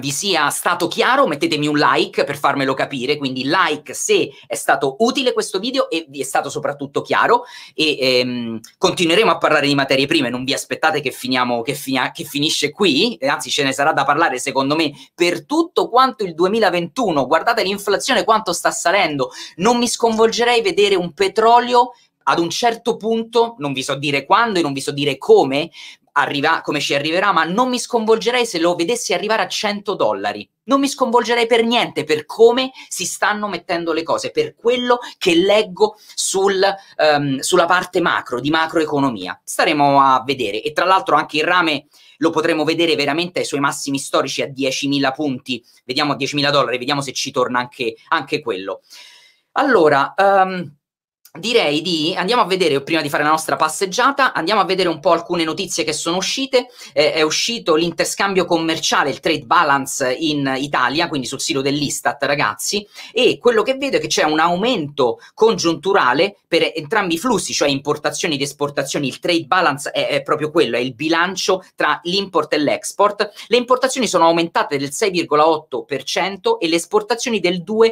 vi sia stato chiaro, mettetemi un like per farmelo capire, quindi like se è stato utile questo video e vi è stato soprattutto chiaro e ehm, continueremo a parlare di materie prime, non vi aspettate che, finiamo, che, finia, che finisce qui, eh, anzi ce ne sarà da parlare secondo me per tutto quanto il 2021, guardate l'inflazione quanto sta salendo, non mi sconvolgerei vedere un petrolio ad un certo punto, non vi so dire quando e non vi so dire come, arriva, come ci arriverà, ma non mi sconvolgerei se lo vedessi arrivare a 100 dollari. Non mi sconvolgerei per niente per come si stanno mettendo le cose, per quello che leggo sul, um, sulla parte macro, di macroeconomia. Staremo a vedere. E tra l'altro anche il rame lo potremo vedere veramente ai suoi massimi storici a 10.000 punti. Vediamo a 10.000 dollari, vediamo se ci torna anche, anche quello. Allora... Um, direi di andiamo a vedere prima di fare la nostra passeggiata andiamo a vedere un po' alcune notizie che sono uscite eh, è uscito l'interscambio commerciale il trade balance in Italia quindi sul sito dell'Istat ragazzi e quello che vedo è che c'è un aumento congiunturale per entrambi i flussi cioè importazioni ed esportazioni il trade balance è, è proprio quello è il bilancio tra l'import e l'export le importazioni sono aumentate del 6,8% e le esportazioni del 2,5%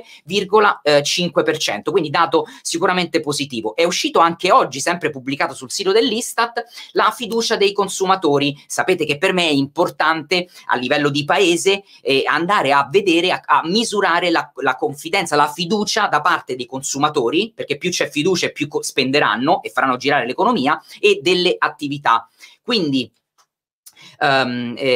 eh, quindi dato sicuramente positivo positivo. È uscito anche oggi, sempre pubblicato sul sito dell'Istat, la fiducia dei consumatori. Sapete che per me è importante a livello di paese eh, andare a vedere, a, a misurare la, la, confidenza, la fiducia da parte dei consumatori, perché più c'è fiducia più co- spenderanno e faranno girare l'economia, e delle attività. Quindi um, e,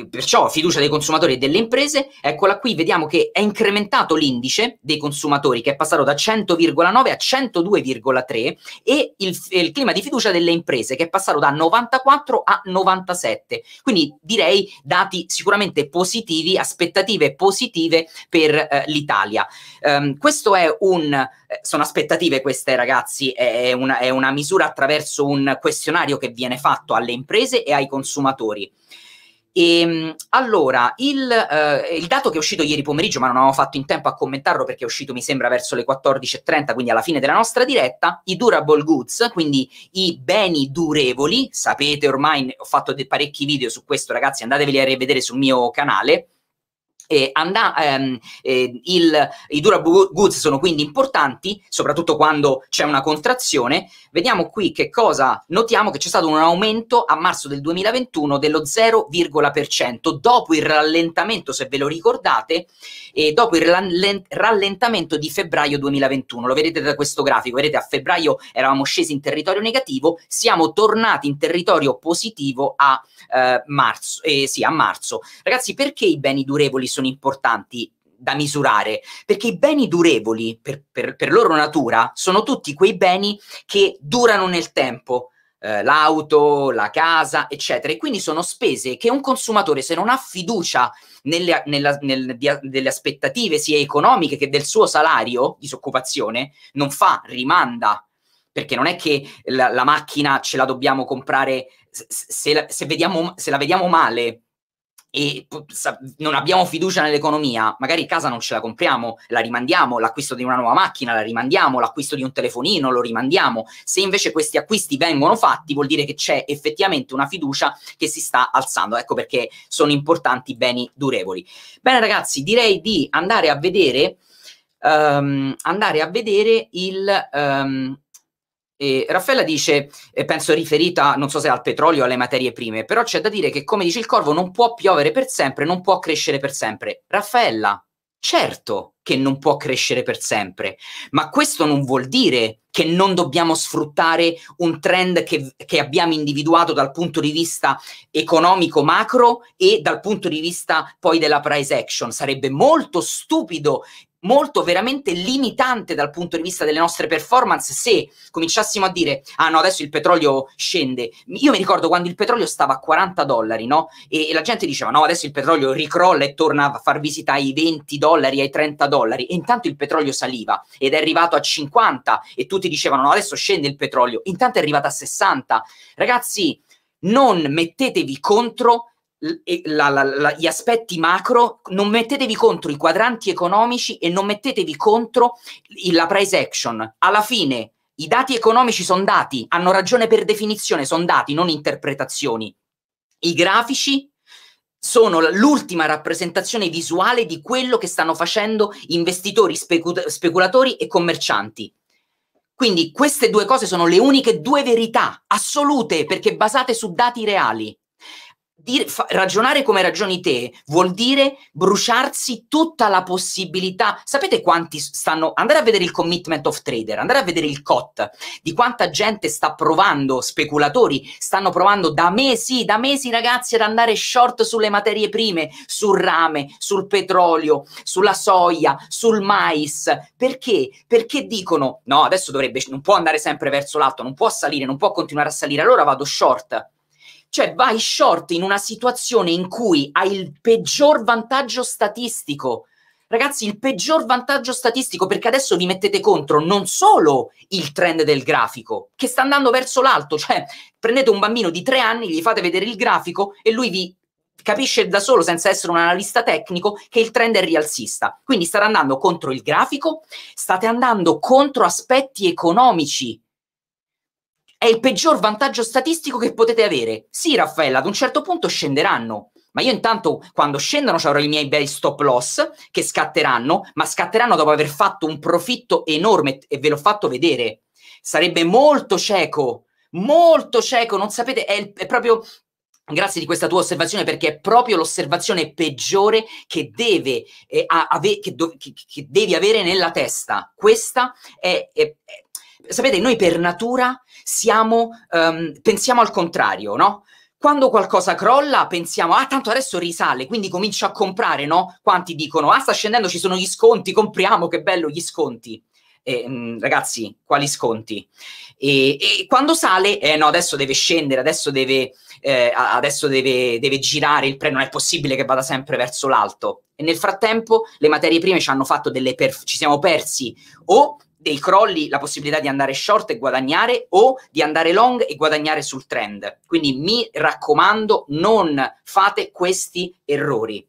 e perciò fiducia dei consumatori e delle imprese, eccola qui, vediamo che è incrementato l'indice dei consumatori che è passato da 100,9 a 102,3 e il, il clima di fiducia delle imprese che è passato da 94 a 97. Quindi direi dati sicuramente positivi, aspettative positive per eh, l'Italia. Um, questo è un eh, sono aspettative queste ragazzi, è una, è una misura attraverso un questionario che viene fatto alle imprese e ai consumatori giocatori. E, ehm, allora, il, eh, il, dato che è uscito ieri pomeriggio, ma non avevo fatto in tempo a commentarlo perché è uscito, mi sembra, verso le 14.30, quindi alla fine della nostra diretta, i durable goods, quindi i beni durevoli, sapete ormai, ho fatto de- parecchi video su questo, ragazzi, andateveli a rivedere sul mio canale, eh, anda, ehm, eh, il, I durable goods sono quindi importanti, soprattutto quando c'è una contrazione. Vediamo qui che cosa notiamo: che c'è stato un aumento a marzo del 2021 dello 0,% dopo il rallentamento, se ve lo ricordate, e dopo il rallentamento di febbraio 2021. Lo vedete da questo grafico: vedete a febbraio eravamo scesi in territorio negativo, siamo tornati in territorio positivo a eh, marzo, eh, sì, a marzo. Ragazzi, perché i beni durevoli sono importanti? da misurare, perché i beni durevoli, per, per, per loro natura, sono tutti quei beni che durano nel tempo, eh, l'auto, la casa, eccetera. E quindi sono spese che un consumatore, se non ha fiducia nelle, nella, nel, dia, delle aspettative sia economiche che del suo salario, disoccupazione, non fa, rimanda perché non è che la, la macchina ce la dobbiamo comprare se, se, vediamo, se la vediamo male e non abbiamo fiducia nell'economia, magari casa non ce la compriamo, la rimandiamo, l'acquisto di una nuova macchina la rimandiamo, l'acquisto di un telefonino lo rimandiamo. Se invece questi acquisti vengono fatti, vuol dire che c'è effettivamente una fiducia che si sta alzando. Ecco perché sono importanti i beni durevoli. Bene ragazzi, direi di andare a vedere um, andare a vedere il um, e Raffaella dice, eh, penso riferita, non so se al petrolio o alle materie prime, però c'è da dire che, come dice il corvo, non può piovere per sempre, non può crescere per sempre. Raffaella, certo che non può crescere per sempre, ma questo non vuol dire che non dobbiamo sfruttare un trend che, che abbiamo individuato dal punto di vista economico macro e dal punto di vista poi della price action. Sarebbe molto stupido molto veramente limitante dal punto di vista delle nostre performance se cominciassimo a dire ah no adesso il petrolio scende io mi ricordo quando il petrolio stava a 40 dollari no e, e la gente diceva no adesso il petrolio ricrolla e torna a far visita ai 20 dollari ai 30 dollari e intanto il petrolio saliva ed è arrivato a 50 e tutti dicevano no adesso scende il petrolio intanto è arrivato a 60 ragazzi non mettetevi contro la, la, la, gli aspetti macro, non mettetevi contro i quadranti economici e non mettetevi contro la price action. Alla fine i dati economici sono dati, hanno ragione per definizione, sono dati, non interpretazioni. I grafici sono l'ultima rappresentazione visuale di quello che stanno facendo investitori, specu- speculatori e commercianti. Quindi queste due cose sono le uniche due verità assolute perché basate su dati reali dire, fa, ragionare come ragioni te vuol dire bruciarsi tutta la possibilità. Sapete quanti stanno? Andare a vedere il commitment of trader, andare a vedere il COT, di quanta gente sta provando, speculatori stanno provando da mesi, da mesi ragazzi ad andare short sulle materie prime, sul rame, sul petrolio, sulla soia, sul mais. Perché? Perché dicono no, adesso dovrebbe, non può andare sempre verso l'alto, non può salire, non può continuare a salire, allora vado short. Cioè vai short in una situazione in cui hai il peggior vantaggio statistico. Ragazzi, il peggior vantaggio statistico perché adesso vi mettete contro non solo il trend del grafico che sta andando verso l'alto, cioè prendete un bambino di tre anni, gli fate vedere il grafico e lui vi capisce da solo, senza essere un analista tecnico, che il trend è rialzista. Quindi state andando contro il grafico, state andando contro aspetti economici è il peggior vantaggio statistico che potete avere. Sì, Raffaella, ad un certo punto scenderanno. Ma io intanto quando scendono avrò i miei bei stop loss che scatteranno, ma scatteranno dopo aver fatto un profitto enorme e ve l'ho fatto vedere. Sarebbe molto cieco, molto cieco, non sapete, è, il, è proprio Grazie di questa tua osservazione perché è proprio l'osservazione peggiore che, deve, eh, ave- che, do- che, che devi avere nella testa. Questa è, è, Sapete, noi per natura siamo, um, pensiamo al contrario, no? Quando qualcosa crolla pensiamo, ah tanto adesso risale, quindi comincio a comprare, no? Quanti dicono, ah sta scendendo, ci sono gli sconti, compriamo, che bello gli sconti. Eh, mh, mm, ragazzi, quali sconti? E, e, quando sale, eh no, adesso deve scendere, adesso, deve, eh, adesso deve, deve, girare il prezzo, non è possibile che vada sempre verso l'alto. E nel frattempo le materie prime ci hanno fatto delle per- ci siamo persi o dei crolli la possibilità di andare short e guadagnare o di andare long e guadagnare sul trend. Quindi mi raccomando, non fate questi errori.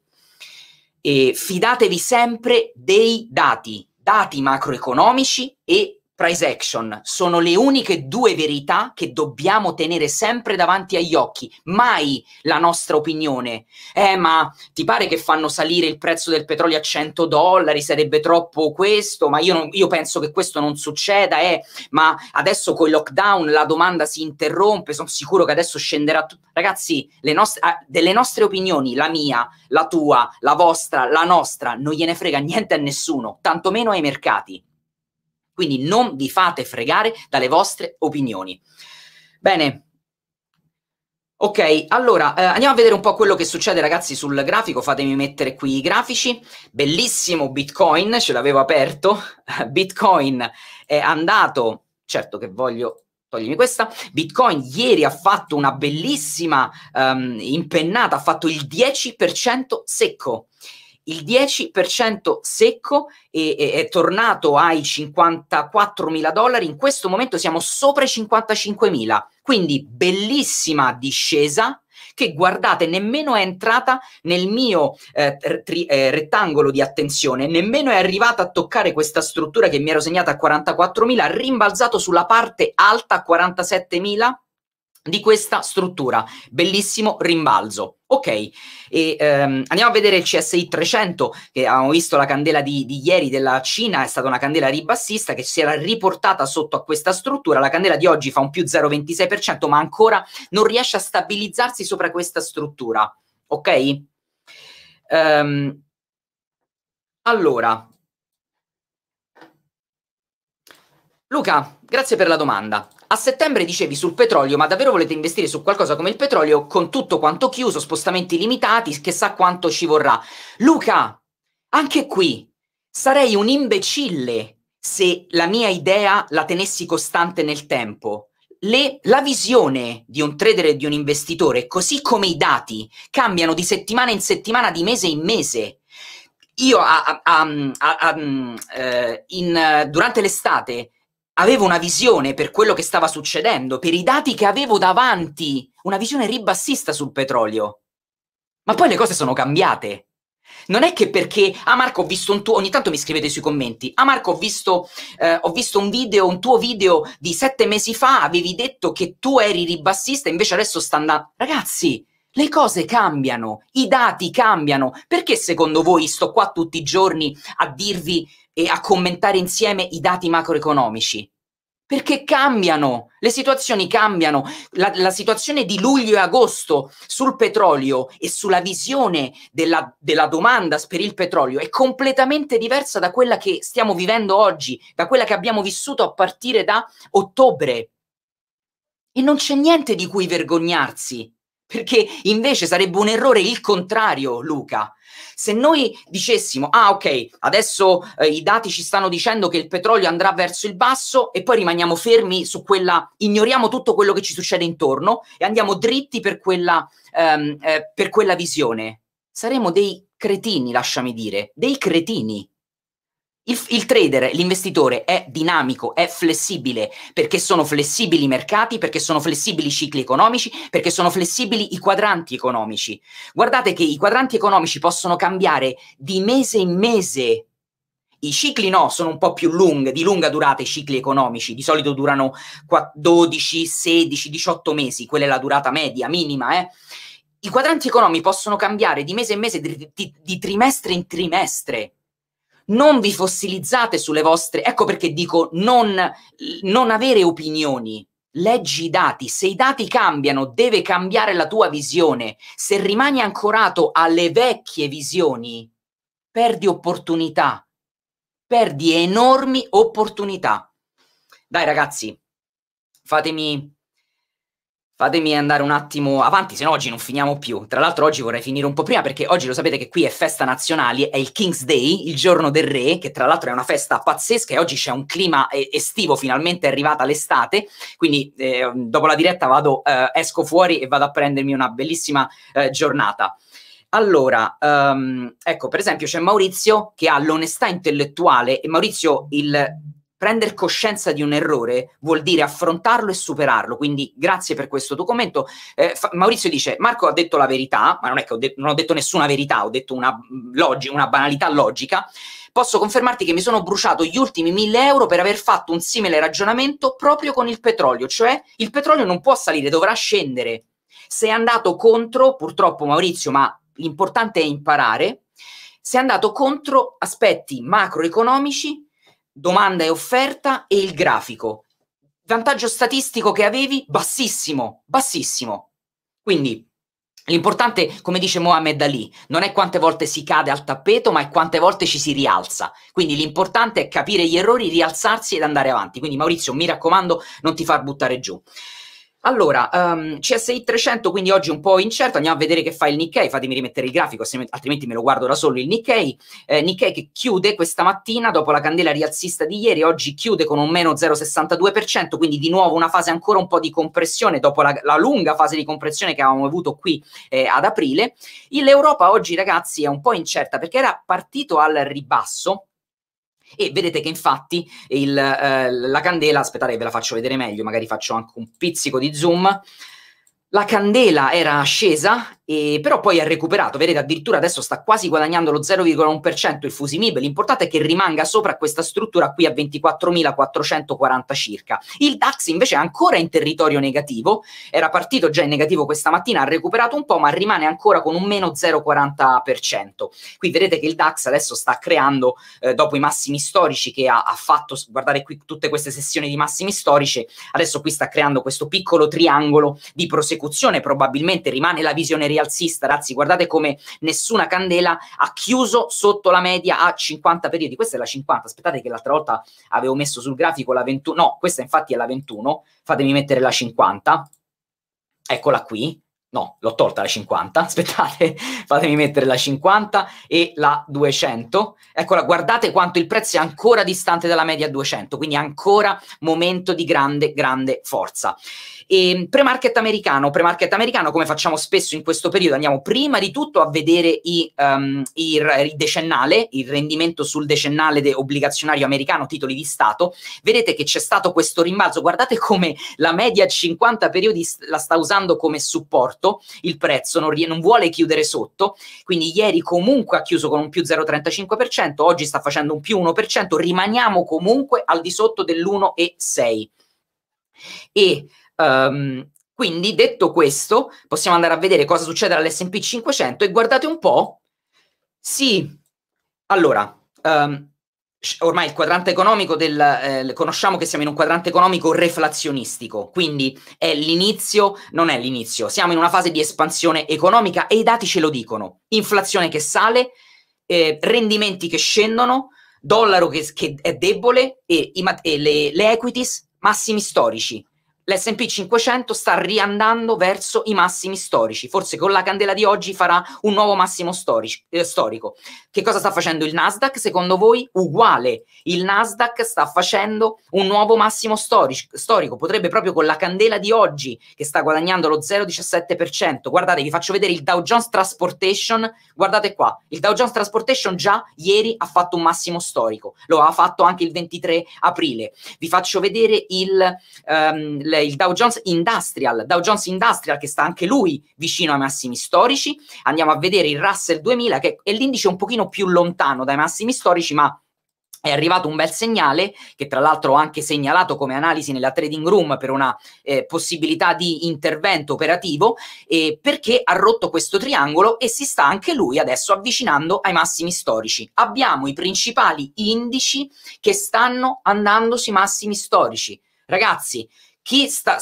E fidatevi sempre dei dati, dati macroeconomici e price action sono le uniche due verità che dobbiamo tenere sempre davanti agli occhi, mai la nostra opinione. Eh, ma ti pare che fanno salire il prezzo del petrolio a 100 dollari? Sarebbe troppo questo? Ma io, non, io penso che questo non succeda. Eh, ma adesso con il lockdown la domanda si interrompe. Sono sicuro che adesso scenderà. T- Ragazzi, nost- ah, delle nostre opinioni, la mia, la tua, la vostra, la nostra, non gliene frega niente a nessuno, tantomeno ai mercati. Quindi non vi fate fregare dalle vostre opinioni. Bene. Ok, allora eh, andiamo a vedere un po' quello che succede ragazzi sul grafico, fatemi mettere qui i grafici, bellissimo Bitcoin, ce l'avevo aperto, Bitcoin è andato, certo che voglio togliermi questa. Bitcoin ieri ha fatto una bellissima um, impennata, ha fatto il 10% secco il 10% secco e, e, è tornato ai 54 mila dollari, in questo momento siamo sopra i 55 mila, quindi bellissima discesa che guardate nemmeno è entrata nel mio eh, tri- eh, rettangolo di attenzione, nemmeno è arrivata a toccare questa struttura che mi ero segnata a 44 44.000, rimbalzato sulla parte alta a 47 mila di questa struttura. Bellissimo rimbalzo. Ok, e, ehm, andiamo a vedere il CSI 300, che abbiamo visto la candela di, di, ieri della Cina, è stata una candela ribassista che si era riportata sotto a questa struttura, la candela di oggi fa un più 0,26%, ma ancora non riesce a stabilizzarsi sopra questa struttura, ok? Um, allora, Luca, grazie per la domanda. A settembre dicevi sul petrolio, ma davvero volete investire su qualcosa come il petrolio con tutto quanto chiuso, spostamenti limitati, chissà quanto ci vorrà. Luca, anche qui sarei un imbecille se la mia idea la tenessi costante nel tempo. Le, la visione di un trader e di un investitore, così come i dati, cambiano di settimana in settimana, di mese in mese. Io a, a, a, mm, eh, in, durante l'estate avevo una visione per quello che stava succedendo, per i dati che avevo davanti, una visione ribassista sul petrolio. Ma poi le cose sono cambiate. Non è che perché, ah Marco ho visto un tuo, ogni tanto mi scrivete sui commenti, ah Marco ho visto, eh, ho visto un video, un tuo video di sette mesi fa, avevi detto che tu eri ribassista, invece adesso sta andando... Ragazzi, le cose cambiano, i dati cambiano. Perché secondo voi sto qua tutti i giorni a dirvi e a commentare insieme i dati macroeconomici. Perché cambiano, le situazioni cambiano. La, la situazione di luglio e agosto sul petrolio e sulla visione della, della domanda per il petrolio è completamente diversa da quella che stiamo vivendo oggi, da quella che abbiamo vissuto a partire da ottobre. E non c'è niente di cui vergognarsi perché invece sarebbe un errore il contrario, Luca. Se noi dicessimo, ah ok, adesso eh, i dati ci stanno dicendo che il petrolio andrà verso il basso e poi rimaniamo fermi su quella, ignoriamo tutto quello che ci succede intorno e andiamo dritti per quella, ehm, eh, per quella visione, saremo dei cretini, lasciami dire, dei cretini. Il, il, trader, l'investitore è dinamico, è flessibile, perché sono flessibili i mercati, perché sono flessibili i cicli economici, perché sono flessibili i quadranti economici. Guardate che i quadranti economici possono cambiare di mese in mese. I cicli no, sono un po' più lunghi, di lunga durata i cicli economici, di solito durano 12, 16, 18 mesi, quella è la durata media, minima, eh. I quadranti economici possono cambiare di mese in mese, di, di, di trimestre in trimestre non vi fossilizzate sulle vostre, ecco perché dico non, non avere opinioni, leggi i dati, se i dati cambiano deve cambiare la tua visione, se rimani ancorato alle vecchie visioni perdi opportunità, perdi enormi opportunità. Dai ragazzi, fatemi Fatemi andare un attimo avanti, se no oggi non finiamo più. Tra l'altro oggi vorrei finire un po' prima perché oggi lo sapete che qui è festa nazionale, è il King's Day, il giorno del re, che tra l'altro è una festa pazzesca e oggi c'è un clima eh, estivo, finalmente è arrivata l'estate, quindi eh, dopo la diretta vado, eh, esco fuori e vado a prendermi una bellissima eh, giornata. Allora, um, ecco, per esempio c'è Maurizio che ha l'onestà intellettuale e Maurizio il prendere coscienza di un errore vuol dire affrontarlo e superarlo. Quindi grazie per questo tuo commento. Eh, fa- Maurizio dice: Marco ha detto la verità, ma non è che ho de- non ho detto nessuna verità, ho detto una, log- una banalità logica. Posso confermarti che mi sono bruciato gli ultimi 1000 euro per aver fatto un simile ragionamento proprio con il petrolio, cioè il petrolio non può salire, dovrà scendere. Sei andato contro, purtroppo Maurizio, ma l'importante è imparare, sei andato contro aspetti macroeconomici domanda e offerta e il grafico. Vantaggio statistico che avevi? Bassissimo, bassissimo. Quindi l'importante, come dice Mohamed Ali, non è quante volte si cade al tappeto, ma è quante volte ci si rialza. Quindi l'importante è capire gli errori, rialzarsi ed andare avanti. Quindi Maurizio, mi raccomando, non ti far buttare giù. Allora, um, CSI 300, quindi oggi un po' incerto, andiamo a vedere che fa il Nikkei, fatemi rimettere il grafico, me, altrimenti me lo guardo da solo il Nikkei, eh, Nikkei che chiude questa mattina dopo la candela rialzista di ieri, oggi chiude con un meno 0,62%, quindi di nuovo una fase ancora un po' di compressione dopo la, la lunga fase di compressione che avevamo avuto qui eh, ad aprile. L'Europa oggi ragazzi è un po' incerta perché era partito al ribasso, e vedete che infatti il, eh, la candela, aspettate ve la faccio vedere meglio, magari faccio anche un pizzico di zoom, la candela era scesa, eh, però poi ha recuperato. Vedete, addirittura adesso sta quasi guadagnando lo 0,1% il Fusimib. L'importante è che rimanga sopra questa struttura qui a 24.440 circa. Il DAX invece è ancora in territorio negativo. Era partito già in negativo questa mattina, ha recuperato un po', ma rimane ancora con un meno 0,40%. Qui vedete che il DAX adesso sta creando, eh, dopo i massimi storici che ha, ha fatto, guardate qui tutte queste sessioni di massimi storici, adesso qui sta creando questo piccolo triangolo di prosecuzione esecuzione probabilmente rimane la visione rialzista, ragazzi, guardate come nessuna candela ha chiuso sotto la media a 50 periodi, questa è la 50, aspettate che l'altra volta avevo messo sul grafico la 21, no, questa infatti è la 21, fatemi mettere la 50, eccola qui, no, l'ho tolta la 50, aspettate, fatemi mettere la 50 e la 200, eccola, guardate quanto il prezzo è ancora distante dalla media 200, quindi ancora momento di grande, grande forza. E ehm, pre-market americano, pre-market americano come facciamo spesso in questo periodo, andiamo prima di tutto a vedere i, um, il, decennale, il rendimento sul decennale de obbligazionario americano, titoli di Stato, vedete che c'è stato questo rimbalzo, guardate come la media 50 periodi la sta usando come supporto, il prezzo non, non vuole chiudere sotto, quindi ieri comunque ha chiuso con un più 0,35%, oggi sta facendo un più 1%, rimaniamo comunque al di sotto dell'1,6% e Um, quindi detto questo, possiamo andare a vedere cosa succede all'SP 500 e guardate un po'. Sì, allora, um, ormai il quadrante economico del eh, conosciamo che siamo in un quadrante economico reflazionistico, quindi è l'inizio, non è l'inizio, siamo in una fase di espansione economica e i dati ce lo dicono. Inflazione che sale, eh, rendimenti che scendono, dollaro che, che è debole e, i, e le, le equities massimi storici l'SP 500 sta riandando verso i massimi storici, forse con la candela di oggi farà un nuovo massimo storici, eh, storico. Che cosa sta facendo il Nasdaq? Secondo voi uguale, il Nasdaq sta facendo un nuovo massimo storici, storico, potrebbe proprio con la candela di oggi che sta guadagnando lo 0,17%, guardate vi faccio vedere il Dow Jones Transportation, guardate qua, il Dow Jones Transportation già ieri ha fatto un massimo storico, lo ha fatto anche il 23 aprile, vi faccio vedere il... Um, le, eh, il Dow Jones Industrial, Dow Jones Industrial che sta anche lui vicino ai massimi storici, andiamo a vedere il Russell 2000 che è l'indice un pochino più lontano dai massimi storici ma è arrivato un bel segnale che tra l'altro ho anche segnalato come analisi nella trading room per una eh, possibilità di intervento operativo eh, perché ha rotto questo triangolo e si sta anche lui adesso avvicinando ai massimi storici. Abbiamo i principali indici che stanno andando sui massimi storici. Ragazzi, chi sta,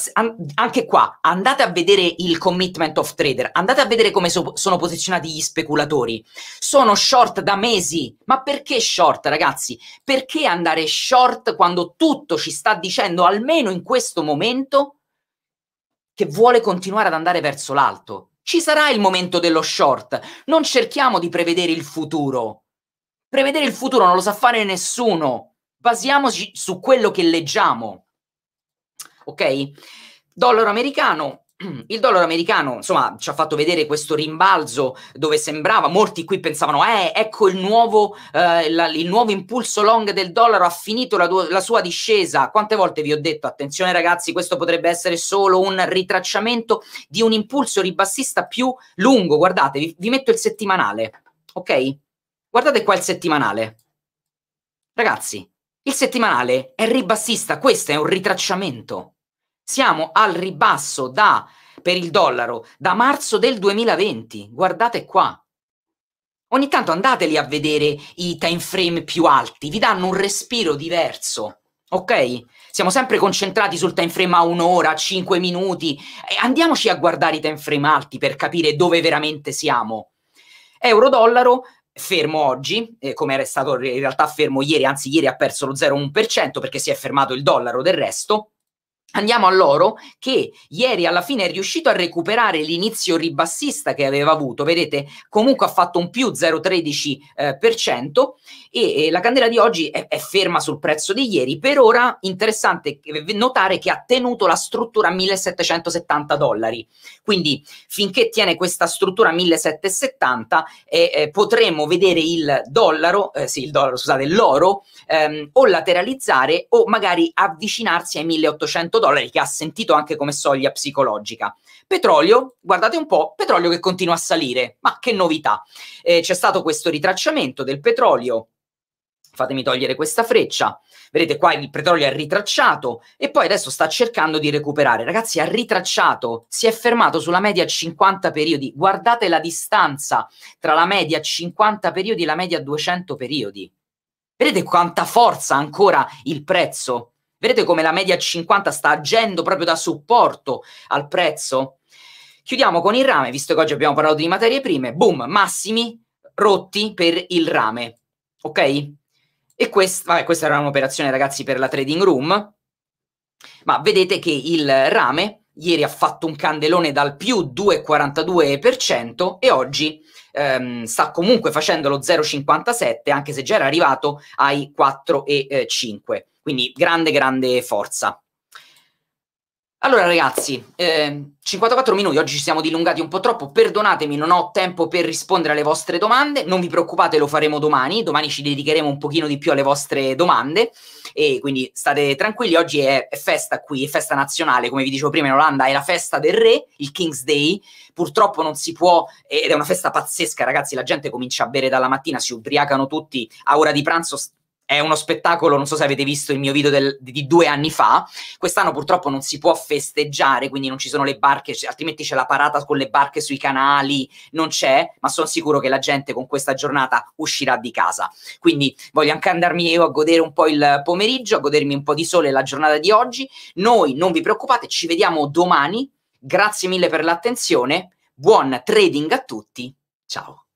anche qua, andate a vedere il commitment of trader, andate a vedere come so, sono posizionati gli speculatori. Sono short da mesi. Ma perché short, ragazzi? Perché andare short quando tutto ci sta dicendo, almeno in questo momento, che vuole continuare ad andare verso l'alto? Ci sarà il momento dello short. Non cerchiamo di prevedere il futuro. Prevedere il futuro non lo sa fare nessuno. Basiamoci su quello che leggiamo ok? Dollaro americano il dollaro americano, insomma, ci ha fatto vedere questo rimbalzo dove sembrava, molti qui pensavano, eh, ecco il nuovo, eh, la, il nuovo impulso long del dollaro, ha finito la, la, sua discesa. Quante volte vi ho detto, attenzione ragazzi, questo potrebbe essere solo un ritracciamento di un impulso ribassista più lungo. Guardate, vi, vi metto il settimanale, ok? Guardate qua il settimanale. Ragazzi, il settimanale è ribassista, questo è un ritracciamento. Siamo al ribasso da, per il dollaro da marzo del 2020. Guardate qua. Ogni tanto andateli a vedere i time frame più alti, vi danno un respiro diverso. Ok? Siamo sempre concentrati sul time frame a un'ora, a cinque minuti. andiamoci a guardare i time frame alti per capire dove veramente siamo. Euro-dollaro fermo oggi, eh, come era stato in realtà fermo ieri, anzi ieri ha perso lo 0,1% perché si è fermato il dollaro del resto. Andiamo a loro che ieri alla fine è riuscito a recuperare l'inizio ribassista che aveva avuto, vedete comunque ha fatto un più 0,13%, eh, e la candela di oggi è, è, ferma sul prezzo di ieri. Per ora interessante notare che ha tenuto la struttura a 1770 dollari, quindi finché tiene questa struttura a 1770 eh, eh, potremo vedere il dollaro, eh, sì il dollaro scusate, l'oro ehm, o lateralizzare o magari avvicinarsi ai 1800 dollari che ha sentito anche come soglia psicologica. Petrolio, guardate un po', petrolio che continua a salire, ma che novità. Eh, c'è stato questo ritracciamento del petrolio fatemi togliere questa freccia. Vedete qua il petrolio ha ritracciato e poi adesso sta cercando di recuperare. Ragazzi, ha ritracciato, si è fermato sulla media 50 periodi. Guardate la distanza tra la media 50 periodi e la media 200 periodi. Vedete quanta forza ha ancora il prezzo? Vedete come la media 50 sta agendo proprio da supporto al prezzo? Chiudiamo con il rame, visto che oggi abbiamo parlato di materie prime. Boom, massimi rotti per il rame. Ok? E quest- vabbè, questa era un'operazione, ragazzi, per la trading room, ma vedete che il rame ieri ha fatto un candelone dal più 2,42% e oggi ehm, sta comunque facendo lo 0,57 anche se già era arrivato ai 4,5. Quindi grande, grande forza. Allora ragazzi, eh, 54 minuti, oggi ci siamo dilungati un po' troppo, perdonatemi, non ho tempo per rispondere alle vostre domande, non vi preoccupate, lo faremo domani, domani ci dedicheremo un pochino di più alle vostre domande e quindi state tranquilli, oggi è, è festa qui, è festa nazionale, come vi dicevo prima in Olanda è la festa del re, il King's Day, purtroppo non si può, ed è una festa pazzesca ragazzi, la gente comincia a bere dalla mattina, si ubriacano tutti, a ora di pranzo è uno spettacolo, non so se avete visto il mio video del, di due anni fa, quest'anno purtroppo non si può festeggiare, quindi non ci sono le barche, altrimenti c'è la parata con le barche sui canali, non c'è, ma sono sicuro che la gente con questa giornata uscirà di casa. Quindi voglio anche andarmi io a godere un po' il pomeriggio, a godermi un po' di sole la giornata di oggi. Noi, non vi preoccupate, ci vediamo domani. Grazie mille per l'attenzione, buon trading a tutti, ciao.